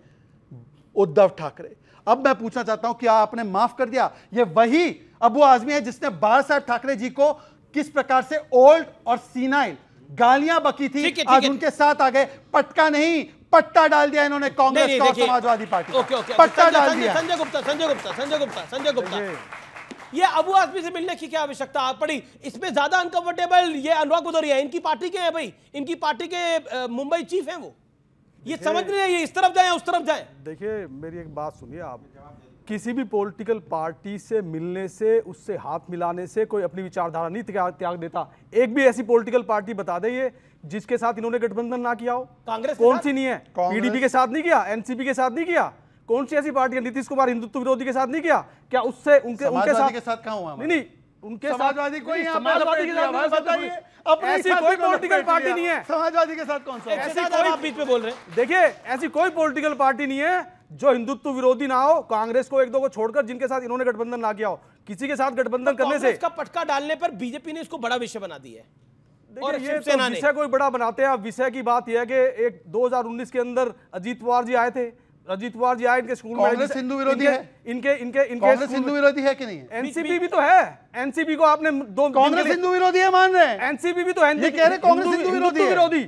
उद्धव ठाकरे अब मैं पूछना चाहता हूं कि आपने माफ कर दिया ये वही अब वो आदमी है जिसने बाला साहब ठाकरे जी को किस प्रकार से ओल्ड और सीनाइल गालियां बकी थी आज उनके साथ आ गए पटका नहीं पट्टा डाल दिया इन्होंने कांग्रेस का समाजवादी पार्टी ओके, ओके, पट्टा डाल दिया संजय गुप्ता संजय गुप्ता संजय गुप्ता संजय गुप्ता ये अबू आजमी से मिलने की क्या आवश्यकता पड़ी इसमें ज्यादा अनकंफर्टेबल ये अनुराग उधर है इनकी पार्टी के हैं भाई इनकी पार्टी के मुंबई चीफ है वो ये समझ नहीं है ये इस तरफ जाए उस तरफ जाए देखिए मेरी एक बात सुनिए आप किसी भी पॉलिटिकल पार्टी से मिलने से उससे हाथ मिलाने से कोई अपनी विचारधारा नहीं त्याग देता एक भी ऐसी पॉलिटिकल पार्टी बता देंगे जिसके साथ इन्होंने गठबंधन ना किया हो कांग्रेस कौन सी नहीं है पीडीपी के साथ नहीं किया एनसीपी के साथ नहीं किया कौन सी ऐसी पार्टी है नीतीश कुमार हिंदुत्व विरोधी के साथ नहीं किया क्या उससे उनके उनके साथ, के साथ हुआ नहीं नहीं उनके समाजवादी कोई समाजवादी के साथ बताइए अपनी ऐसी कोई पॉलिटिकल पार्टी नहीं है समाजवादी के साथ कौन सा ऐसी कोई बीच में बोल रहे देखिए ऐसी कोई पॉलिटिकल पार्टी नहीं है जो हिंदुत्व विरोधी ना हो कांग्रेस को एक दो को छोड़कर जिनके साथ इन्होंने गठबंधन ना किया हो किसी के साथ गठबंधन तो करने से इसका पटका डालने पर बीजेपी ने इसको बड़ा विषय बना दिया है और ये तो विषय कोई बड़ा बनाते हैं विषय की बात यह है कि एक 2019 के अंदर अजीत पवार जी आए थे रजित पवार जी आए इनके स्कूल कांग्रेस हिंदू विरोधी है इनके इनके इनके हिंदू विरोधी है कि नहीं एनसीपी भी तो, तो है एनसीपी को आपने दो कांग्रेस हिंदू विरोधी है मान रहे हैं एनसीपी भी तो है कह रहे कांग्रेस हिंदू विरोधी विरोधी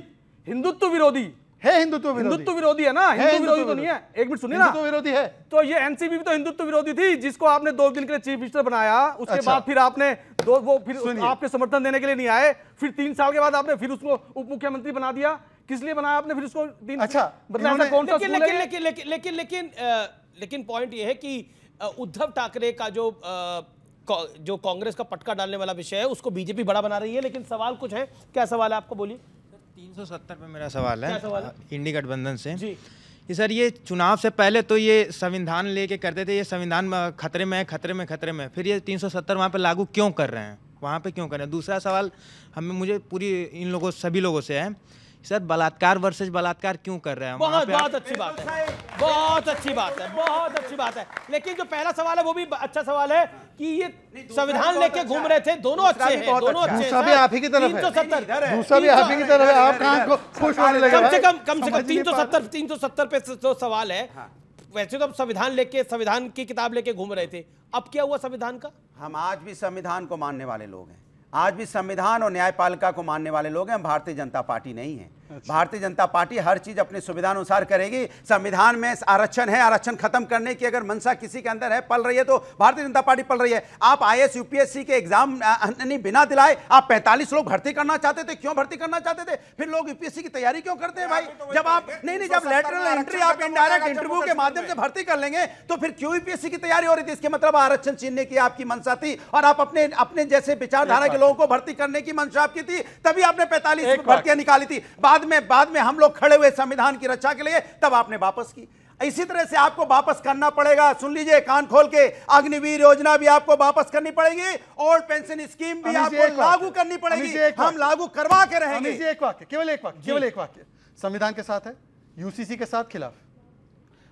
हिंदुत्व विरोधी है हिंदुत्व हिंदुत्व विरोधी है ना हिंदू विरोधी तो नहीं है एक मिनट सुनिए ना विरोधी है तो ये एनसीपी भी तो हिंदुत्व विरोधी थी जिसको आपने दो दिन के लिए चीफ मिनिस्टर बनाया उसके अच्छा। बाद फिर आपने दो वो फिर आपके समर्थन देने के लिए नहीं आए फिर तीन साल के बाद आपने फिर उसको उप मुख्यमंत्री बना दिया किस लिए बनाया आपने फिर उसको दिन अच्छा बताया मतलब कौन सा लेकिन लेकिन लेकिन लेकिन लेकिन लेकिन पॉइंट ये है कि उद्धव ठाकरे का जो जो कांग्रेस का पटका डालने वाला विषय है उसको बीजेपी बड़ा बना रही है लेकिन सवाल कुछ है क्या सवाल है आपको बोलिए तीन सौ सत्तर पे मेरा सवाल है, हाँ, इंडी गठबंधन से जी सर ये चुनाव से पहले तो ये संविधान लेके करते थे ये संविधान खतरे में है खतरे में खतरे में फिर ये तीन सौ सत्तर वहाँ पर लागू क्यों कर रहे हैं वहाँ पे क्यों कर रहे हैं दूसरा सवाल हमें मुझे पूरी इन लोगों सभी लोगों से है सर बलात्कार वर्सेज बलात्कार क्यों कर रहे हैं बहुत बहुत अच्छी बात है बहुत अच्छी बात है बहुत अच्छी बात है लेकिन जो पहला सवाल है वो भी अच्छा सवाल है कि ये संविधान लेके अच्छा घूम रहे थे दोनों अच्छे हैं दोनों अच्छा अच्छे दूसरा भी आप ही की तरफ है दूसरा भी आप ही की तरफ है आप कहां को खुश होने लगे कम से कम कम से कम तीन सौ सत्तर तीन सौ सत्तर पे जो सवाल है हाँ। वैसे तो संविधान लेके संविधान की किताब लेके घूम रहे थे अब क्या हुआ संविधान का हम आज भी संविधान को मानने वाले लोग हैं आज भी संविधान और न्यायपालिका को मानने वाले लोग हैं हम भारतीय जनता पार्टी नहीं है भारतीय जनता पार्टी हर चीज अपने अनुसार करेगी संविधान में आरक्षण है आरक्षण खत्म करने की अगर मनसा किसी के अंदर है पल रही है तो भारतीय जनता पार्टी पल रही है आप आई यूपीएससी के एग्जाम बिना दिलाए आप पैंतालीस लोग भर्ती करना चाहते थे क्यों भर्ती करना चाहते थे फिर लोग यूपीएससी की तैयारी क्यों करते हैं भाई तो जब आप तो नहीं नहीं जब लेटरल एंट्री आप इनडायरेक्ट इंटरव्यू के माध्यम से भर्ती कर लेंगे तो फिर क्यों यूपीएससी की तैयारी हो रही थी इसके मतलब आरक्षण छीनने की आपकी मनसा थी और आप अपने अपने जैसे विचारधारा के लोगों को भर्ती करने की मंशा आपकी थी तभी आपने पैंतालीस भर्तियां निकाली थी बाद बाद में बाद में हम लोग खड़े हुए संविधान की रक्षा के लिए तब आपने वापस की इसी तरह से आपको वापस करना पड़ेगा सुन लीजिए कान खोल के अग्निवीर योजना भी आपको वापस करनी पड़ेगी और पेंशन स्कीम भी आपको लागू करनी पड़ेगी हम लागू करवा के रहेंगे एक वाक्य केवल एक वाक्य केवल एक वाक्य संविधान के साथ है यूसीसी के साथ खिलाफ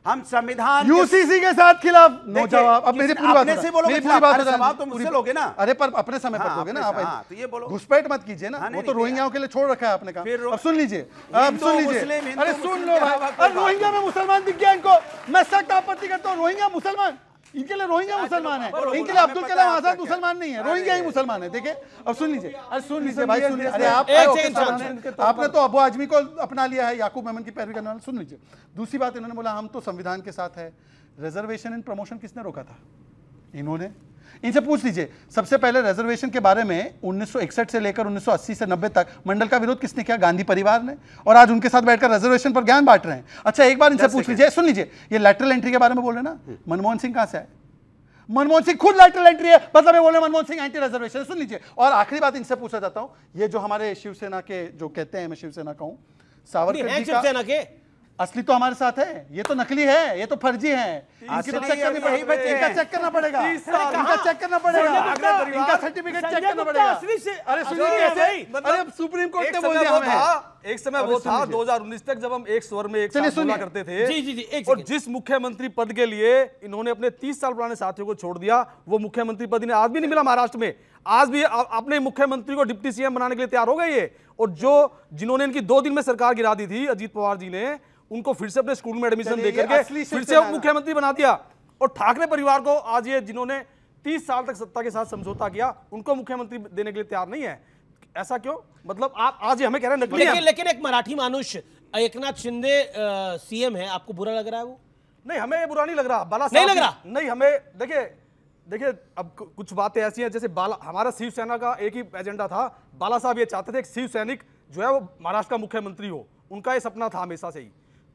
हम संविधान यूसीसी के साथ खिलाफ नो जवाब अब मेरी पूरी बात से पूरी बात जवाब तो मुझसे लोगे ना अरे पर अपने समय पर हाँ, लोगे ना आप हाँ, तो ये बोलो घुसपैठ मत कीजिए ना हाँ, वो तो रोहिंग्याओं के लिए छोड़ रखा है आपने कहा अब सुन लीजिए अब सुन लीजिए अरे सुन लो अरे रोहिंग्या में मुसलमान दिख गया इनको मैं सख्त आपत्ति करता हूँ रोहिंग्या मुसलमान इनके लिए रोहिंग्या मुसलमान है इनके लिए अब्दुल कलाम आजाद मुसलमान नहीं है रोहिंग्या ही मुसलमान है देखे अब सुन लीजिए अरे सुन लीजिए भाई सुन लीजिए आप तो आपने तो अबू आजमी को अपना लिया है याकूब मेमन की पैरवी करने वाले सुन लीजिए दूसरी बात इन्होंने बोला हम तो संविधान के साथ है रिजर्वेशन एंड प्रमोशन किसने रोका था इन्होंने इनसे पूछ लीजिए सबसे पहले रिजर्वेशन के बारे में 1961 से लेकर 1980 से 90 तक मंडल का विरोध किसने किया गांधी परिवार ने और आज उनके साथ बैठकर रिजर्वेशन पर ज्ञान बांट रहे हैं अच्छा एक बार इनसे पूछ लीजिए सुन लीजिए ये लेटरल एंट्री के बारे में बोल रहे ना हम्म। मनमोहन सिंह कहां से आए मनमोहन सिंह खुद लेटरल एंट्री है मतलब ये बोल रहे मनमोहन सिंह एंटी रिजर्वेशन सुन लीजिए और आखिरी बात इनसे पूछना चाहता हूं ये जो हमारे शिवसेना के जो कहते हैं मैं शिवसेना हूं सावरकर जी का असली तो हमारे साथ है ये तो नकली है ये तो फर्जी है इनकी तो चेक करनी पड़ेगी इनका चेक करना पड़ेगा इनका चेक करना पड़ेगा इनका सर्टिफिकेट चेक करना पड़ेगा अरे सुनिए कैसे अरे मतलब सुप्रीम कोर्ट ने बोल दिया हमें एक समय वो था 2019 तक जब हम एक स्वर में एक साथ बोला करते थे जी जी जी एक और जिस मुख्यमंत्री पद के लिए इन्होंने अपने 30 साल पुराने साथियों को छोड़ दिया वो मुख्यमंत्री पद इन्हें आज भी नहीं मिला महाराष्ट्र में आज भी अपने मुख्यमंत्री को डिप्टी सीएम बनाने के लिए तैयार हो गए ये और जो जिन्होंने इनकी दो दिन में सरकार गिरा दी थी अजीत पवार जी ने उनको फिर से अपने स्कूल में एडमिशन देकर के फिर से मुख्यमंत्री बना दिया और ठाकरे परिवार को आज ये जिन्होंने तीस साल तक सत्ता के साथ समझौता किया उनको मुख्यमंत्री देने के लिए तैयार नहीं है ऐसा क्यों मतलब आप आज हमें कह रहे हैं नकली लेकिन, लेकिन एक मराठी मानुष एक नाथ शिंदे सीएम है आपको बुरा लग रहा है वो नहीं हमें बुरा नहीं लग रहा बाला नहीं लग रहा नहीं हमें देखिए देखिए अब कुछ बातें ऐसी हैं जैसे बाला हमारा शिवसेना का एक ही एजेंडा था बाला साहब ये चाहते थे एक शिव सैनिक जो है वो महाराष्ट्र का मुख्यमंत्री हो उनका ये सपना था हमेशा से ही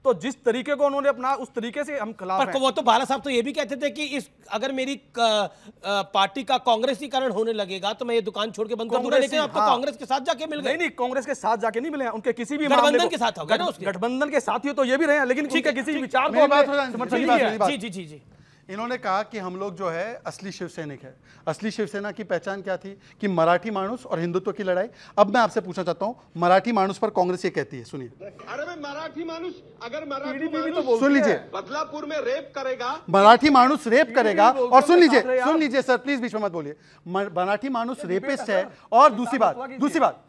तो जिस तरीके को उन्होंने अपना उस तरीके से हम खिलाफ पर वो तो बाला साहब तो ये भी कहते थे कि इस अगर मेरी पार्टी का कांग्रेसीकरण होने लगेगा तो मैं ये दुकान छोड़ के बंद कर दूंगा लेकिन आपको हाँ। कांग्रेस के साथ जाके मिल गए नहीं नहीं कांग्रेस के साथ जाके नहीं मिले उनके किसी भी गठबंधन के साथ गठबंधन के साथ ही तो ये भी रहे लेकिन ठीक है किसी विचार को जी जी जी इन्होंने कहा कि हम लोग जो है असली शिव सैनिक है असली शिवसेना की पहचान क्या थी कि मराठी मानुस और हिंदुत्व की लड़ाई अब मैं आपसे पूछना चाहता हूँ मराठी मानुस पर कांग्रेस ये कहती है सुनिए अरे मैं मराठी मानुस अगर मराठी तो सुन लीजिए बदलापुर में रेप करेगा मराठी मानुस रेप करेगा और सुन लीजिए सुन लीजिए सर प्लीज बीच में मत बोलिए मराठी मानुस रेपिस्ट है और दूसरी बात दूसरी बात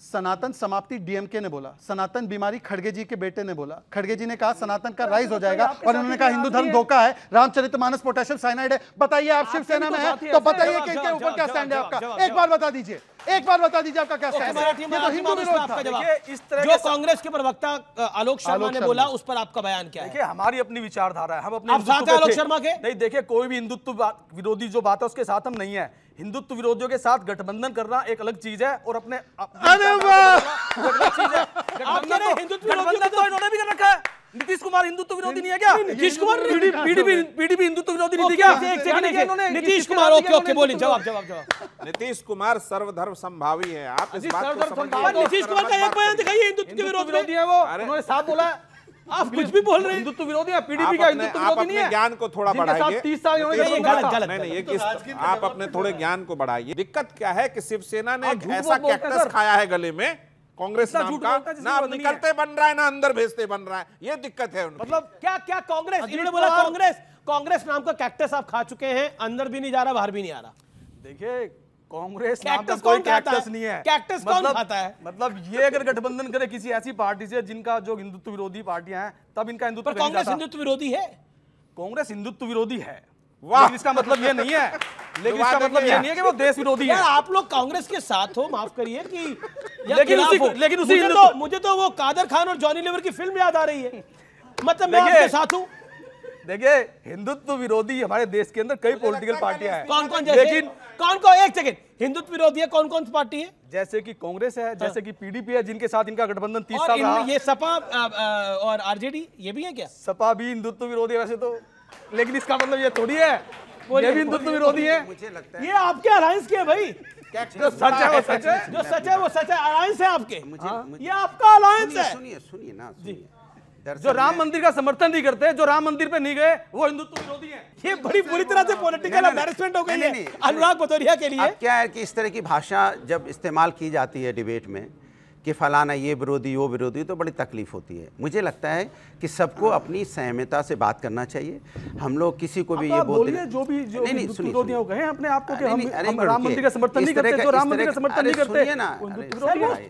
सनातन समाप्ति डीएमके ने बोला सनातन बीमारी खड़गे जी के बेटे ने बोला खड़गे जी ने कहा सनातन का तो राइज हो तो जाएगा और उन्होंने कहा हिंदू धर्म धोखा है रामचरित मानस पोटेशियम साइनाइड है बताइए आप शिवसेना में तो है तो बताइए है आपका एक बार बता दीजिए एक बार बता दीजिए आपका क्या है ये तो हिंदू विरोध था देखिए इस तरह जो कांग्रेस के प्रवक्ता आलोक शर्मा ने बोला उस पर आपका बयान क्या है देखिए हमारी अपनी विचारधारा है हम अपने आप साथ आलोक शर्मा के नहीं देखिए कोई भी हिंदुत्व विरोधी जो बात है उसके साथ हम नहीं है हिंदुत्व विरोधियों के साथ गठबंधन करना एक अलग चीज है और अपने अरे वाह गठबंधन तो-, तो, तो इन्होंने भी कर रखा है नीतीश कुमार हिंदुत्व विरोधी नहीं है क्या नीतीश कुमार पीडीपी हिंदुत्व विरोधी नहीं क्या नीतीश कुमार ओके ओके बोलिए जवाब जवाब जवाब नीतीश कुमार सर्वधर्म संभावी है आप इस बात को नीतीश कुमार का एक बयान दिखाइए हिंदुत्व के विरोध विरोधी है वो उन्होंने साफ बोला आप कुछ भी बोल रहे हैं हिंदुत्व विरोधी है पीडीपी का हिंदुत्व विरोधी नहीं है ज्ञान को थोड़ा बढ़ाइए 30 साल गलत गलत नहीं नहीं ये तो आप अपने थोड़े ज्ञान को बढ़ाइए दिक्कत क्या है कि शिवसेना ने ऐसा कैक्टस खाया है गले में कांग्रेस नाम का ना निकलते बन रहा है ना अंदर भेजते बन रहा है ये दिक्कत है उनकी मतलब क्या क्या कांग्रेस इन्होंने बोला कांग्रेस कांग्रेस नाम का कैक्टस आप खा चुके हैं अंदर भी नहीं जा रहा बाहर भी नहीं आ रहा देखिए कांग्रेस कैक्टस कौन कैक्टस नहीं है कैक्टस मतलब, कौन खाता है मतलब ये अगर गठबंधन करे किसी ऐसी पार्टी से जिनका जो हिंदुत्व विरोधी पार्टियां हैं तब इनका हिंदुत्व कांग्रेस हिंदुत्व विरोधी है कांग्रेस हिंदुत्व विरोधी है वाह इसका मतलब ये नहीं है लेकिन इसका मतलब ये नहीं है तो मतलब कि वो देश विरोधी है आप लोग कांग्रेस के साथ हो माफ करिए कि लेकिन उसी लेकिन उसी मुझे तो मुझे तो वो कादर खान और जॉनी लिवर की फिल्म याद आ रही है मतलब मैं आपके साथ हूँ देखिए हिंदुत्व विरोधी हमारे देश के अंदर कई पॉलिटिकल पार्टियां हैं कौन कौन जैसे लेकिन कौन कौन एक सेकंड हिंदुत्व विरोधी है कौन कौन सी पार्टी है जैसे कि कांग्रेस है हाँ। जैसे कि पीडीपी है जिनके साथ इनका गठबंधन तीस साल रहा ये सपा आ, आ, और आरजेडी ये भी है क्या सपा भी हिंदुत्व विरोधी वैसे तो लेकिन इसका मतलब ये थोड़ी है ये भी हिंदुत्व विरोधी है मुझे लगता है ये आपके अलायंस के भाई जो सच है वो सच है जो सच है वो सच है अलायंस है आपके हाँ? ये आपका अलायंस है सुनिए सुनिए ना सुनिए जो राम मंदिर का समर्थन नहीं करते जो राम मंदिर पे नहीं गए वो हिंदुत्व विरोधी हैं ये बड़ी बुरी तरह से पॉलिटिकल एम्बेरसमेंट हो गई है अनुराग भदौरिया के लिए क्या है कि इस तरह की भाषा जब इस्तेमाल की जाती है डिबेट में कि फ़लाना ये विरोधी वो विरोधी तो बड़ी तकलीफ़ होती है मुझे लगता है कि सबको अपनी सहमता से बात करना चाहिए हम लोग किसी को भी ये बोलते जो भी जो नहीं, नहीं, सुनिए, सुनिए। कहे अपने आप को कि हम, हम राम मंदिर का समर्थन नहीं करते जो राम मंदिर का समर्थन नहीं करते ना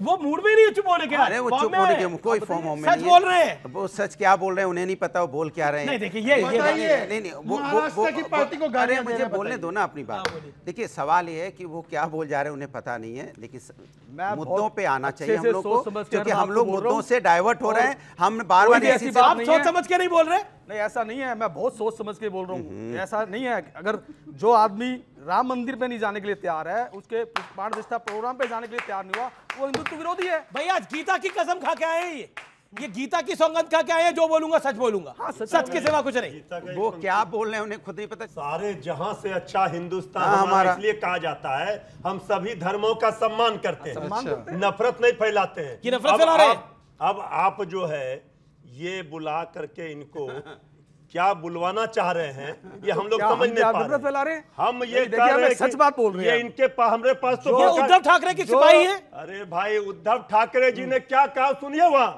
वो मूड में नहीं चुप होने के अरे वो चुप होने के कोई फॉर्म होम सच बोल रहे हैं वो सच क्या बोल रहे हैं उन्हें नहीं पता वो बोल क्या रहे हैं नहीं देखिए पार्टी को गालियां मुझे बोलने दो ना अपनी बात हाँ, देखिए सवाल ये है कि वो क्या बोल जा रहे हैं उन्हें पता नहीं है लेकिन मुद्दों पर आना चाहिए हम लोग को क्योंकि हम लोग मुद्दों से डाइवर्ट हो रहे हैं हम बार बार ऐसी बात सोच समझ के नहीं बोल रहे नहीं ऐसा नहीं है मैं बहुत सोच समझ के बोल रहा हूँ हम्म। ऐसा नहीं है अगर जो आदमी राम मंदिर पे नहीं जाने के लिए तैयार है उसके पाठ प्रोग्राम पे जाने के लिए तैयार नहीं हुआ वो हिंदुत्व विरोधी है भैया गीता की कसम खा के आए ये ये गीता की सौगंध का क्या है जो बोलूंगा सच बोलूंगा हाँ, सच, के सिवा कुछ नहीं वो क्या बोल रहे हैं उन्हें खुद नहीं पता सारे जहां से अच्छा हिंदुस्तान हाँ, हमारा इसलिए कहा जाता है हम सभी धर्मों का सम्मान करते अच्छा, अच्छा। हैं नफरत नहीं फैलाते हैं नफरत फैला रहे अब आप जो है ये बुला करके इनको क्या बुलवाना चाह रहे हैं ये हम लोग समझ नहीं पा रहे फैला रहे हम ये कह रहे सच बात बोल रहे हैं ये इनके हमारे पास तो उद्धव ठाकरे की सिपाही है अरे भाई उद्धव ठाकरे जी ने क्या कहा सुनिए वहाँ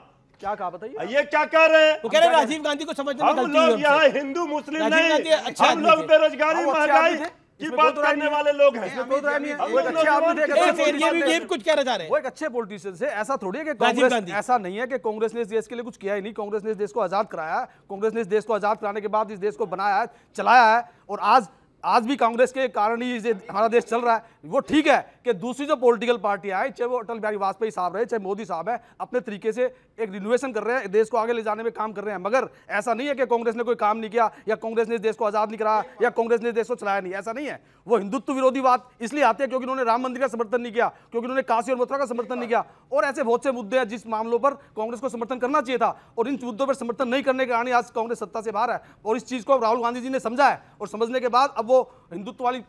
क्या कहा बताइए ये क्या कह रहे हैं कह रहे राजीव गांधी को समझ हम यहाँ हिंदू मुस्लिम नहीं अच्छा हम लोग बेरोजगारी महंगाई की बात करने वाले लोग हैं ये रहे हैं वो एक अच्छे पॉलिटिशियन से ऐसा थोड़ी है कि ऐसा नहीं है कि कांग्रेस ने इस देश के लिए कुछ किया ही नहीं कांग्रेस ने इस देश को आजाद कराया कांग्रेस ने इस देश को आजाद कराने के बाद इस देश को बनाया है चलाया है और आज आज भी कांग्रेस के कारण ही हमारा देश चल रहा है वो ठीक है कि दूसरी जो पॉलिटिकल पार्टी आए चाहे वो अटल बिहारी वाजपेयी साहब रहे चाहे मोदी साहब है अपने तरीके से एक रिनोवेशन कर रहे हैं देश को आगे ले जाने में काम कर रहे हैं मगर ऐसा नहीं है कि कांग्रेस ने कोई काम नहीं किया या कांग्रेस ने देश को आज़ाद नहीं कराया या कांग्रेस ने देश को चलाया नहीं ऐसा नहीं है वो हिंदुत्व विरोधी बात इसलिए आते हैं क्योंकि उन्होंने राम मंदिर का समर्थन नहीं किया क्योंकि उन्होंने काशी और मथुरा का समर्थन नहीं किया और ऐसे बहुत से मुद्दे हैं जिस मामलों पर कांग्रेस को समर्थन करना चाहिए था और इन मुद्दों पर समर्थन नहीं करने के कारण आज कांग्रेस सत्ता से बाहर है और इस चीज़ को राहुल गांधी जी ने समझा है और समझने के बाद अब वो हिंदुत्व वाली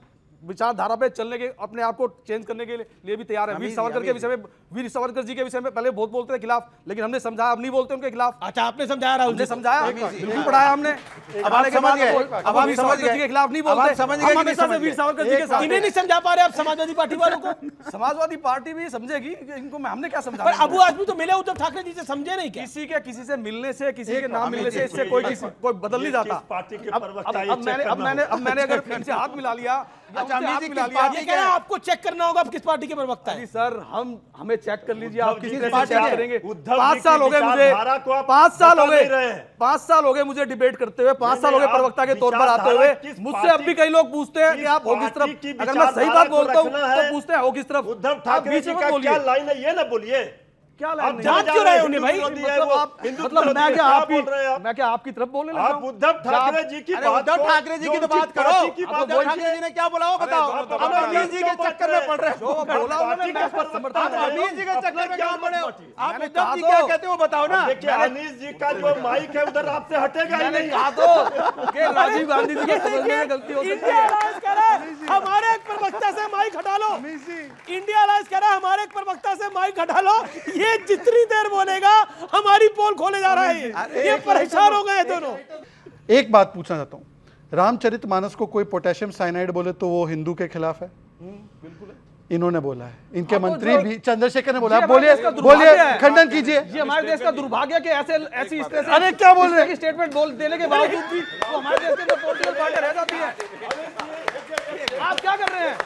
विचारधारा पे चलने के अपने आप को चेंज करने के लिए भी तैयार है वीर सावरकर के विषय में वीर सावरकर जी के विषय में पहले बहुत बोलते थे खिलाफ लेकिन हमने समझाया अब नहीं बोलते उनके खिलाफ अच्छा आपने समझाया राहुल ने समझाया बिल्कुल पढ़ाया हमने अब आने के बाद अब वीर सावरकर जी के खिलाफ नहीं बोलते समझ गए हमेशा से वीर सावरकर जी के साथ इन्हें नहीं समझा पा रहे आप समाजवादी पार्टी वालों को समाजवादी पार्टी भी समझेगी इनको हमने क्या समझा पर अबू आदमी तो मिले उद्धव ठाकरे जी से समझे नहीं किसी के किसी से मिलने से किसी के नाम मिलने से इससे कोई कोई बदल नहीं जाता अब मैंने अब मैंने अब मैंने अगर इनसे हाथ मिला लिया अच्छा, अच्छा, आपको चेक करना होगा किस पार्टी के प्रवक्ता है सर हम हमें चेक कर लीजिए आप किस पार्टी करेंगे पांच साल हो गए मुझे पांच साल हो गए पांच साल हो गए मुझे डिबेट करते हुए पांच साल हो गए प्रवक्ता के तौर पर आते हुए मुझसे अब भी कई लोग पूछते हैं कि आप हो किस तरफ अगर मैं सही बात बोलता हूँ तो पूछते हैं हो किस तरफ उद्धव ठाकरे बोलिए लाइन है ये ना बोलिए क्या क्यों रहे उन्हें भाई मतलब आप मैं क्या मैं क्या आपकी तरफ बोलने लगा आप उद्धव ठाकरे जी की बात उद्धव ठाकरे जी की तो बात करो उद्धव तो ठाकरे जी ने क्या बोला वो बताओ हम तो जी के चक्कर में पड़ रहे बोला उन्होंने मैं पर समर्थन जी के चक्कर में क्यों पड़े हो आप उद्धव जी क्या कहते हो बताओ ना देखिए जी का जो माइक है उधर आपसे हटेगा ही नहीं कहा तो राजीव गांधी जी के समझने में गलती हो सकती है हमारे एक प्रवक्ता से माइक हटा लो इंडिया कह रहा है हमारे एक प्रवक्ता से माइक हटा लो ये ये जितनी देर बोलेगा हमारी पोल खोले जा रहा है ये परेशान हो गए दोनों एक बात पूछना चाहता हूँ रामचरित मानस को कोई पोटेशियम साइनाइड बोले तो वो हिंदू के खिलाफ है हम्म, इन्होंने बोला है इनके मंत्री भी चंद्रशेखर ने बोला बोलिए बोलिए खंडन कीजिए ये हमारे देश का दुर्भाग्य के ऐसे ऐसी इस तरह से अरे क्या बोल रहे हैं स्टेटमेंट बोल देने के बावजूद भी वो हमारे देश के अंदर पॉलिटिकल पार्टी रह जाती है आप क्या कर रहे हैं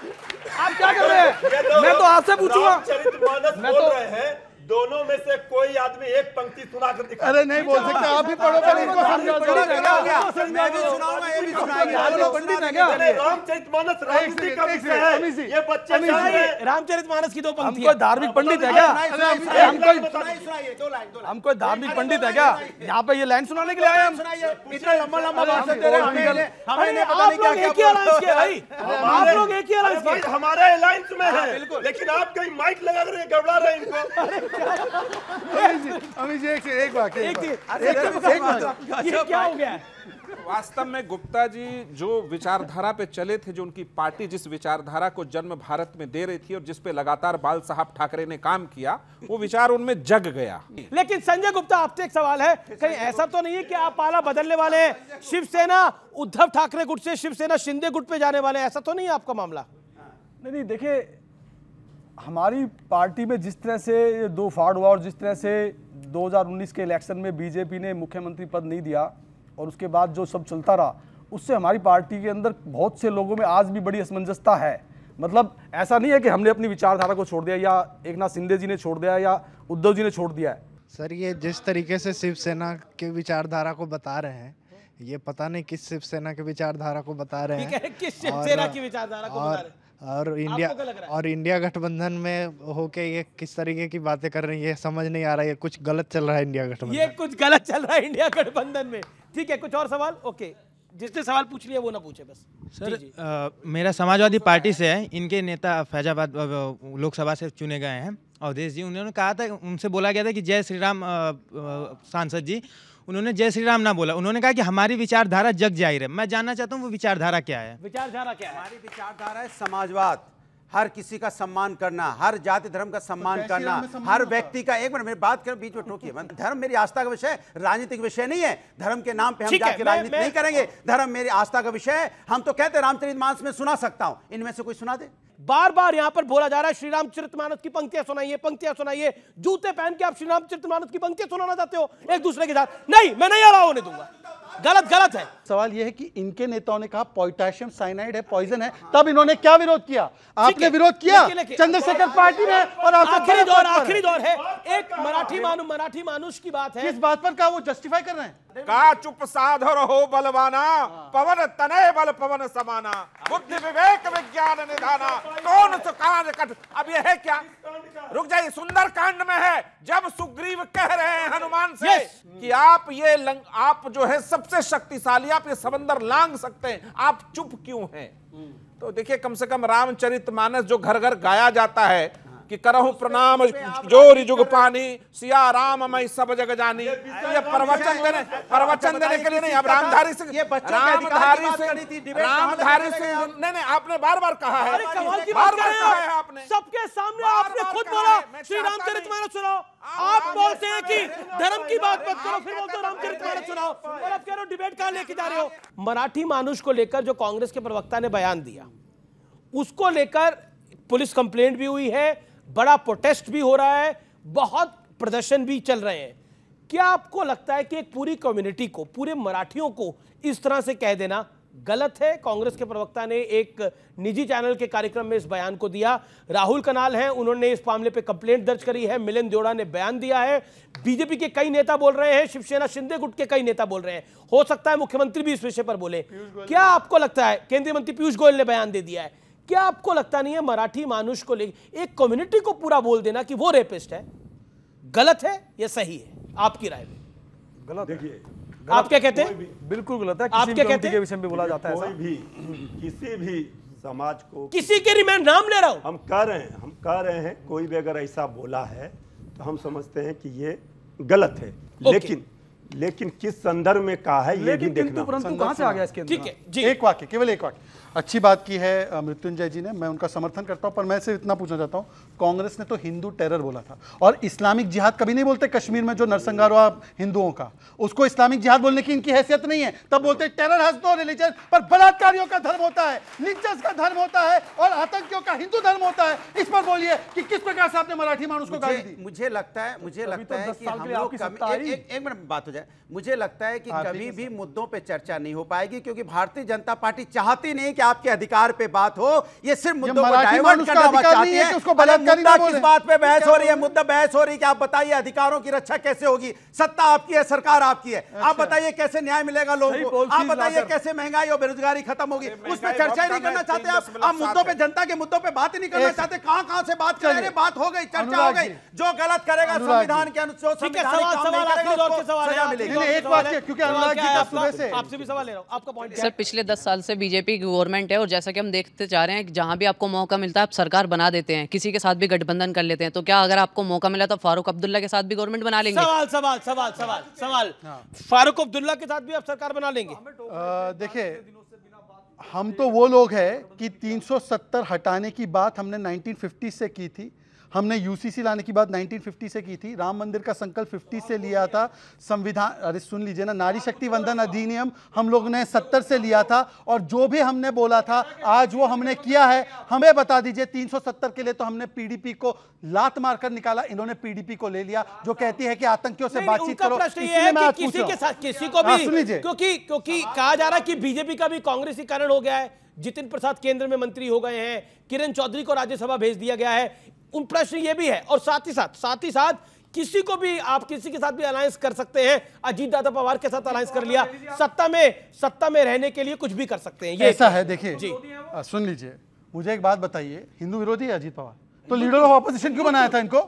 आप क्या कर रहे हैं तो मैं तो आपसे पूछूंगा मैं तो दोनों में से कोई आदमी एक पंक्ति सुना कर दिखा अरे नहीं बोल सकते आप ही पढ़ो पर इनको समझाओ पंडित है क्या रामचरित मानस राजनीति का विषय है ये बच्चे रामचरित मानस की दो पंक्ति हमको धार्मिक पंडित है क्या हमको हमको धार्मिक पंडित है क्या यहाँ पे ये लाइन सुनाने के लिए आए हम इतना लंबा लंबा भाषण दे रहे आप लोग एक ही अलायंस के भाई आप लोग एक ही अलायंस हमारे अलायंस में है लेकिन आप कहीं माइक लगा कर घबरा रहे हैं इनको अभिषेक से एक वाक्य एक अच्छा, अच्छा, अच्छा। ये क्या हो गया वास्तव में गुप्ता जी जो विचारधारा पे चले थे जो उनकी पार्टी जिस विचारधारा को जन्म भारत में दे रही थी और जिस पे लगातार बाल साहब ठाकरे ने काम किया वो विचार उनमें जग गया लेकिन संजय गुप्ता आपसे तो एक सवाल है कहीं ऐसा तो नहीं है कि आप पाला बदलने वाले शिवसेना उद्धव ठाकरे गुट से शिवसेना शिंदे गुट पे जाने वाले ऐसा तो नहीं है आपका मामला नहीं नहीं देखिये हमारी पार्टी में जिस तरह से दो फाड़ हुआ और जिस तरह से 2019 के इलेक्शन में बीजेपी ने मुख्यमंत्री पद नहीं दिया और उसके बाद जो सब चलता रहा उससे हमारी पार्टी के अंदर बहुत से लोगों में आज भी बड़ी असमंजसता है मतलब ऐसा नहीं है कि हमने अपनी विचारधारा को छोड़ दिया या एक नाथ सिंधे जी ने छोड़ दिया या उद्धव जी ने छोड़ दिया है सर ये जिस तरीके से शिवसेना के विचारधारा को बता रहे हैं ये पता नहीं किस शिवसेना के विचारधारा को बता रहे हैं किस शिवसेना की विचारधारा को बता रहे हैं और इंडिया और इंडिया गठबंधन में होके ये किस तरीके की बातें कर रही है समझ नहीं आ रहा है कुछ गलत चल रहा है इंडिया गठबंधन ये कुछ गलत चल रहा है इंडिया गठबंधन में ठीक है कुछ और सवाल ओके जिसने सवाल पूछ लिया वो ना पूछे बस सर आ, मेरा समाजवादी पार्टी से है इनके नेता फैजाबाद लोकसभा से चुने गए हैं अवधेश जी उन्होंने कहा था उनसे बोला गया था कि जय श्री राम सांसद जी उन्होंने जय श्री राम ना बोला उन्होंने कहा कि हमारी विचारधारा जग जाहिर है मैं जानना चाहता हूँ वो विचारधारा क्या है विचारधारा क्या है हमारी विचारधारा है समाजवाद हर किसी का सम्मान करना हर जाति धर्म का सम्मान तो करना हर व्यक्ति का एक मिनट मेरी बात कर बीच में ठोकी धर्म मेरी आस्था का विषय राजनीतिक विषय नहीं है धर्म के नाम पे हम जाके राजनीति नहीं करेंगे धर्म मेरी आस्था का विषय है हम तो कहते हैं रामचरित मानस में सुना सकता हूँ इनमें से कोई सुना दे बार बार यहां पर बोला जा रहा है श्री राम चरितमानस की पंक्तियां सुनाइए पंक्तियां सुनाइए जूते पहन के आप श्री राम चरितमानस की पंक्तियां सुनाना चाहते हो एक दूसरे के साथ नहीं मैं नहीं आ रहा होने दूंगा गलत गलत है सवाल यह है कि इनके नेताओं ने कहा पोटेशियम साइनाइड है पॉइजन है तब इन्होंने क्या विरोध किया आपने विरोध किया चंद्रशेखर पार्टी ने और आखिरी दौर आखिरी दौर है एक मराठी मानु मराठी मानुष की बात है इस बात पर कहा वो जस्टिफाई कर रहे हैं का चुप साधर हो बलवाना पवन तनय बल पवन समाना बुद्धि विवेक विज्ञान निधाना कौन सो कांड कट अब यह है क्या रुक जाइए सुंदर कांड में है जब सुग्रीव कह रहे हैं हनुमान से कि आप ये लंग, आप जो है सब सबसे शक्तिशाली आप ये समंदर लांग सकते हैं आप चुप क्यों हैं हम्म। तो देखिए कम से कम रामचरित मानस जो घर घर गाया जाता है कि करहु प्रणाम जोरी जुग पानी सिया राम मई सब जग जानी ये प्रवचन देने प्रवचन देने के लिए नहीं अब रामधारी से रामधारी से मतलब रामधारी से नहीं नहीं आपने बार बार कहा है बार बार कहा है आपने सबके सामने आपने खुद बोला श्री रामचरित मानस सुनाओ आप बोलते हैं कि धर्म की बात मत करो फिर बोलते हो रामचरित मानस सुनाओ और अब कह रहे हो डिबेट कहां लेके जा रहे हो मराठी मानुष को लेकर जो कांग्रेस के प्रवक्ता ने बयान दिया उसको लेकर पुलिस कंप्लेंट भी हुई है बड़ा प्रोटेस्ट भी हो रहा है बहुत प्रदर्शन भी चल रहे हैं क्या आपको लगता है कि एक पूरी कम्युनिटी को पूरे मराठियों को इस तरह से कह देना गलत है कांग्रेस के प्रवक्ता ने एक निजी चैनल के कार्यक्रम में इस बयान को दिया राहुल कनाल हैं उन्होंने इस मामले पे कंप्लेंट दर्ज करी है मिलिंद जोड़ा ने बयान दिया है बीजेपी के कई नेता बोल रहे हैं शिवसेना शिंदे गुट के कई नेता बोल रहे हैं हो सकता है मुख्यमंत्री भी इस विषय पर बोले क्या आपको लगता है केंद्रीय मंत्री पीयूष गोयल ने बयान दे दिया है क्या आपको लगता नहीं है मराठी मानुष को लेकर एक कम्युनिटी को पूरा बोल देना कि वो रेपिस्ट है गलत है या सही है आपकी राय में गलत देखिए आप क्या कहते हैं बिल्कुल गलत है आप क्या कहते हैं बोला जाता है कोई भी किसी भी समाज को किसी के मैं नाम ले रहा हूं हम कह रहे हैं हम कह रहे हैं कोई भी अगर ऐसा बोला है तो हम समझते हैं कि ये गलत है लेकिन लेकिन किस संदर्भ में कहा है ये भी देखना परंतु कहां से आ गया इसके ठीक है एक वाक्य केवल एक वाक्य अच्छी बात की है मृत्युंजय जी ने मैं उनका समर्थन करता हूं पर मैं सिर्फ इतना पूछना चाहता हूँ कांग्रेस ने तो हिंदू टेरर बोला था और इस्लामिक जिहाद कभी नहीं बोलते कश्मीर में जो नरसंगार हिंदुओं का उसको इस्लामिक जिहाद बोलने की इनकी हैसियत नहीं है तब बोलते टेरर हज दो रिलीजन पर बलात्कारियों का धर्म होता है लिंचस का धर्म होता है और आतंकियों का हिंदू धर्म होता है इस पर बोलिए कि किस प्रकार से आपने मराठी मानुष को गाली दी मुझे लगता है मुझे तो लगता है एक मिनट बात हो जाए मुझे लगता है कि कभी भी मुद्दों पर चर्चा नहीं हो पाएगी क्योंकि भारतीय जनता पार्टी चाहती नहीं कि आपके अधिकार पे बात हो ये सिर्फ मुद्दों को डाइवर्ट करना चाहती है उसको मुद्दा किस बात पे बहस हो रही है मुद्दा बहस हो रही है कि आप बताइए अधिकारों की रक्षा कैसे होगी सत्ता आपकी है सरकार आपकी है आप अच्छा। बताइए कैसे न्याय मिलेगा लोगों को आप बताइए कैसे महंगाई और बेरोजगारी खत्म होगी उस पर चर्चा ही नहीं करना चाहते आप मुद्दों पर जनता के मुद्दों पर बात ही नहीं करना चाहते कहाँ कहाँ से बात कर रहे बात हो गई चर्चा हो गई जो गलत करेगा संविधान के अनुसार आपसे भी सवाल ले रहा हूँ आपका पॉइंट सर पिछले दस साल से बीजेपी की गवर्नमेंट है और जैसा कि हम देखते जा रहे हैं कि जहाँ भी आपको मौका मिलता है आप सरकार बना देते हैं किसी के साथ भी गठबंधन कर लेते हैं तो क्या अगर आपको मौका मिला तो फारूक अब्दुल्ला के साथ भी गवर्नमेंट बना लेंगे सवाल सवाल सवाल सवाल सवाल हाँ। फारूक अब्दुल्ला के साथ भी आप सरकार बना लेंगे हाँ, देखिये हम तो वो लोग हैं कि 370 हटाने की बात हमने 1950 से की थी हमने यूसीसी लाने की बात 1950 से की थी राम मंदिर का संकल्प 50 से लिया था संविधान अरे सुन लीजिए ना नारी शक्ति वंदन अधिनियम हम लोग ने 70 से लिया था और जो भी हमने बोला था आज वो हमने किया है हमें बता दीजिए 370 के लिए तो हमने पीडीपी को लात मारकर निकाला इन्होंने पीडीपी को ले लिया जो कहती है कि आतंकियों से बातचीत करो किसी के साथ किसी को हाँ, भी क्योंकि क्योंकि कहा जा रहा है कि बीजेपी का भी कांग्रेसीकरण हो गया है जितिन प्रसाद केंद्र में मंत्री हो गए हैं किरण चौधरी को राज्यसभा भेज दिया गया है उन प्रश्न ये भी है और साथ ही साथ साथ ही साथ किसी को भी आप किसी के साथ भी अलायंस कर सकते हैं अजीत दादा पवार के साथ अलायंस कर लिया सत्ता में सत्ता में रहने के लिए कुछ भी कर सकते हैं ये ऐसा है देखिए जी आ, सुन लीजिए मुझे एक बात बताइए हिंदू विरोधी अजीत पवार तो लीडर ऑफ अपोजिशन क्यों बनाया था इनको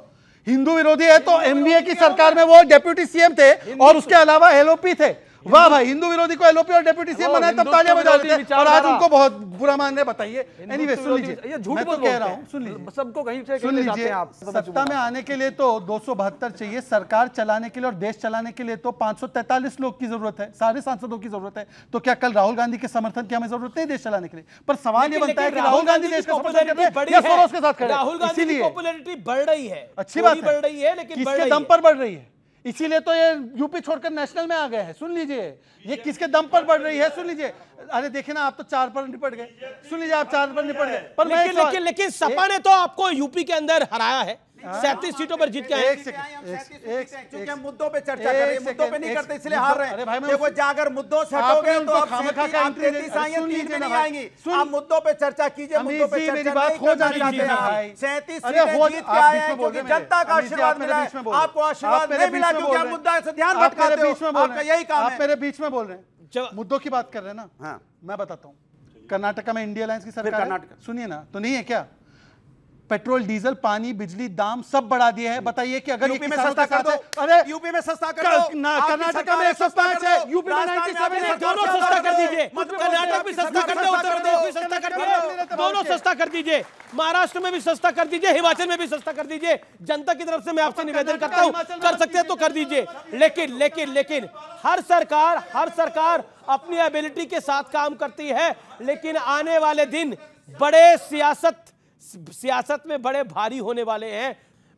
हिंदू विरोधी है तो एमबीए की सरकार में वो डेप्यूटी सीएम थे और उसके अलावा एलओपी थे वाह भाई हिंदू विरोधी को एलओपी और डेप्यूटी सीएम बनाए तब तालियां तो बजा देते और आज उनको बहुत बुरा मान रहे बताइए एनीवे तो सुन लीजिए ये झूठ बोल तो कह रहा हूं सुन लीजिए सबको कहीं से सुन लीजिए आप सत्ता में आने के लिए तो 272 चाहिए सरकार चलाने के लिए और देश चलाने के लिए तो 543 लोग की जरूरत है सारे सांसदों की जरूरत है तो क्या कल राहुल गांधी के समर्थन की हमें जरूरत नहीं देश चलाने के लिए पर सवाल ये बनता है कि राहुल गांधी देश का समर्थन करते हैं या सोरोस के साथ राहुल गांधी की पॉपुलैरिटी बढ़ रही है अच्छी बात बढ़ रही है लेकिन किसके दम पर बढ़ रही है इसीलिए तो ये यूपी छोड़कर नेशनल में आ गए हैं सुन लीजिए ये किसके दम पर बढ़ रही है सुन लीजिए अरे देखिए ना आप तो चार पर निपट गए सुन लीजिए आप चार पर निपट गए पर लेकिन लेकिन लेकिन सपा ने तो आपको यूपी के अंदर हराया है सैंतीस सीटों पर जीत के आए क्योंकि हम मुद्दों पे चर्चा कर रहे हैं मुद्दों पे नहीं करते इसलिए हार रहे हैं देखो जाकर मुद्दों से हटोगे तो आप नहीं आएंगी आप मुद्दों पे चर्चा कीजिए मुद्दों पे चर्चा बात हो जानी चाहिए सैंतीस जीत के आए क्योंकि जनता का आशीर्वाद मिला है आपको आशीर्वाद नहीं मिला क्योंकि आप मुद्दा से ध्यान भटकाते हो आपका यही काम आप मेरे बीच में बोल रहे हैं मुद्दों की बात कर रहे हैं ना हाँ। मैं बताता हूँ कर्नाटका में इंडिया लाइन्स की सरकार कर्नाटक सुनिए ना तो नहीं है क्या पेट्रोल डीजल पानी बिजली दाम सब बढ़ा दिया है बताइए कि अगर यूपी में सस्ता कर दो अरे यूपी में सस्ता कर दो कर्नाटक में सस्ता है यूपी में सेवन है दोनों सस्ता कर दीजिए कर्नाटक भी सस्ता कर दो उत्तर प्रदेश भी सस्ता कर दो दोनों सस्ता कर दीजिए महाराष्ट्र में भी सस्ता कर दीजिए हिमाचल में भी सस्ता कर दीजिए जनता की तरफ से मैं आपसे निवेदन करता हूं कर सकते हैं तो कर दीजिए लेकिन लेकिन लेकिन हर सरकार हर सरकार अपनी एबिलिटी के साथ काम करती है लेकिन आने वाले दिन बड़े सियासत सियासत में बड़े भारी होने वाले हैं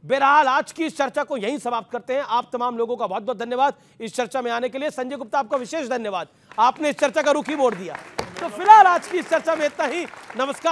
बहरहाल आज की इस चर्चा को यहीं समाप्त करते हैं आप तमाम लोगों का बहुत बहुत धन्यवाद इस चर्चा में आने के लिए संजय गुप्ता आपका विशेष धन्यवाद आपने इस चर्चा का रुख ही मोड़ दिया तो फिलहाल आज की इस चर्चा में इतना ही नमस्कार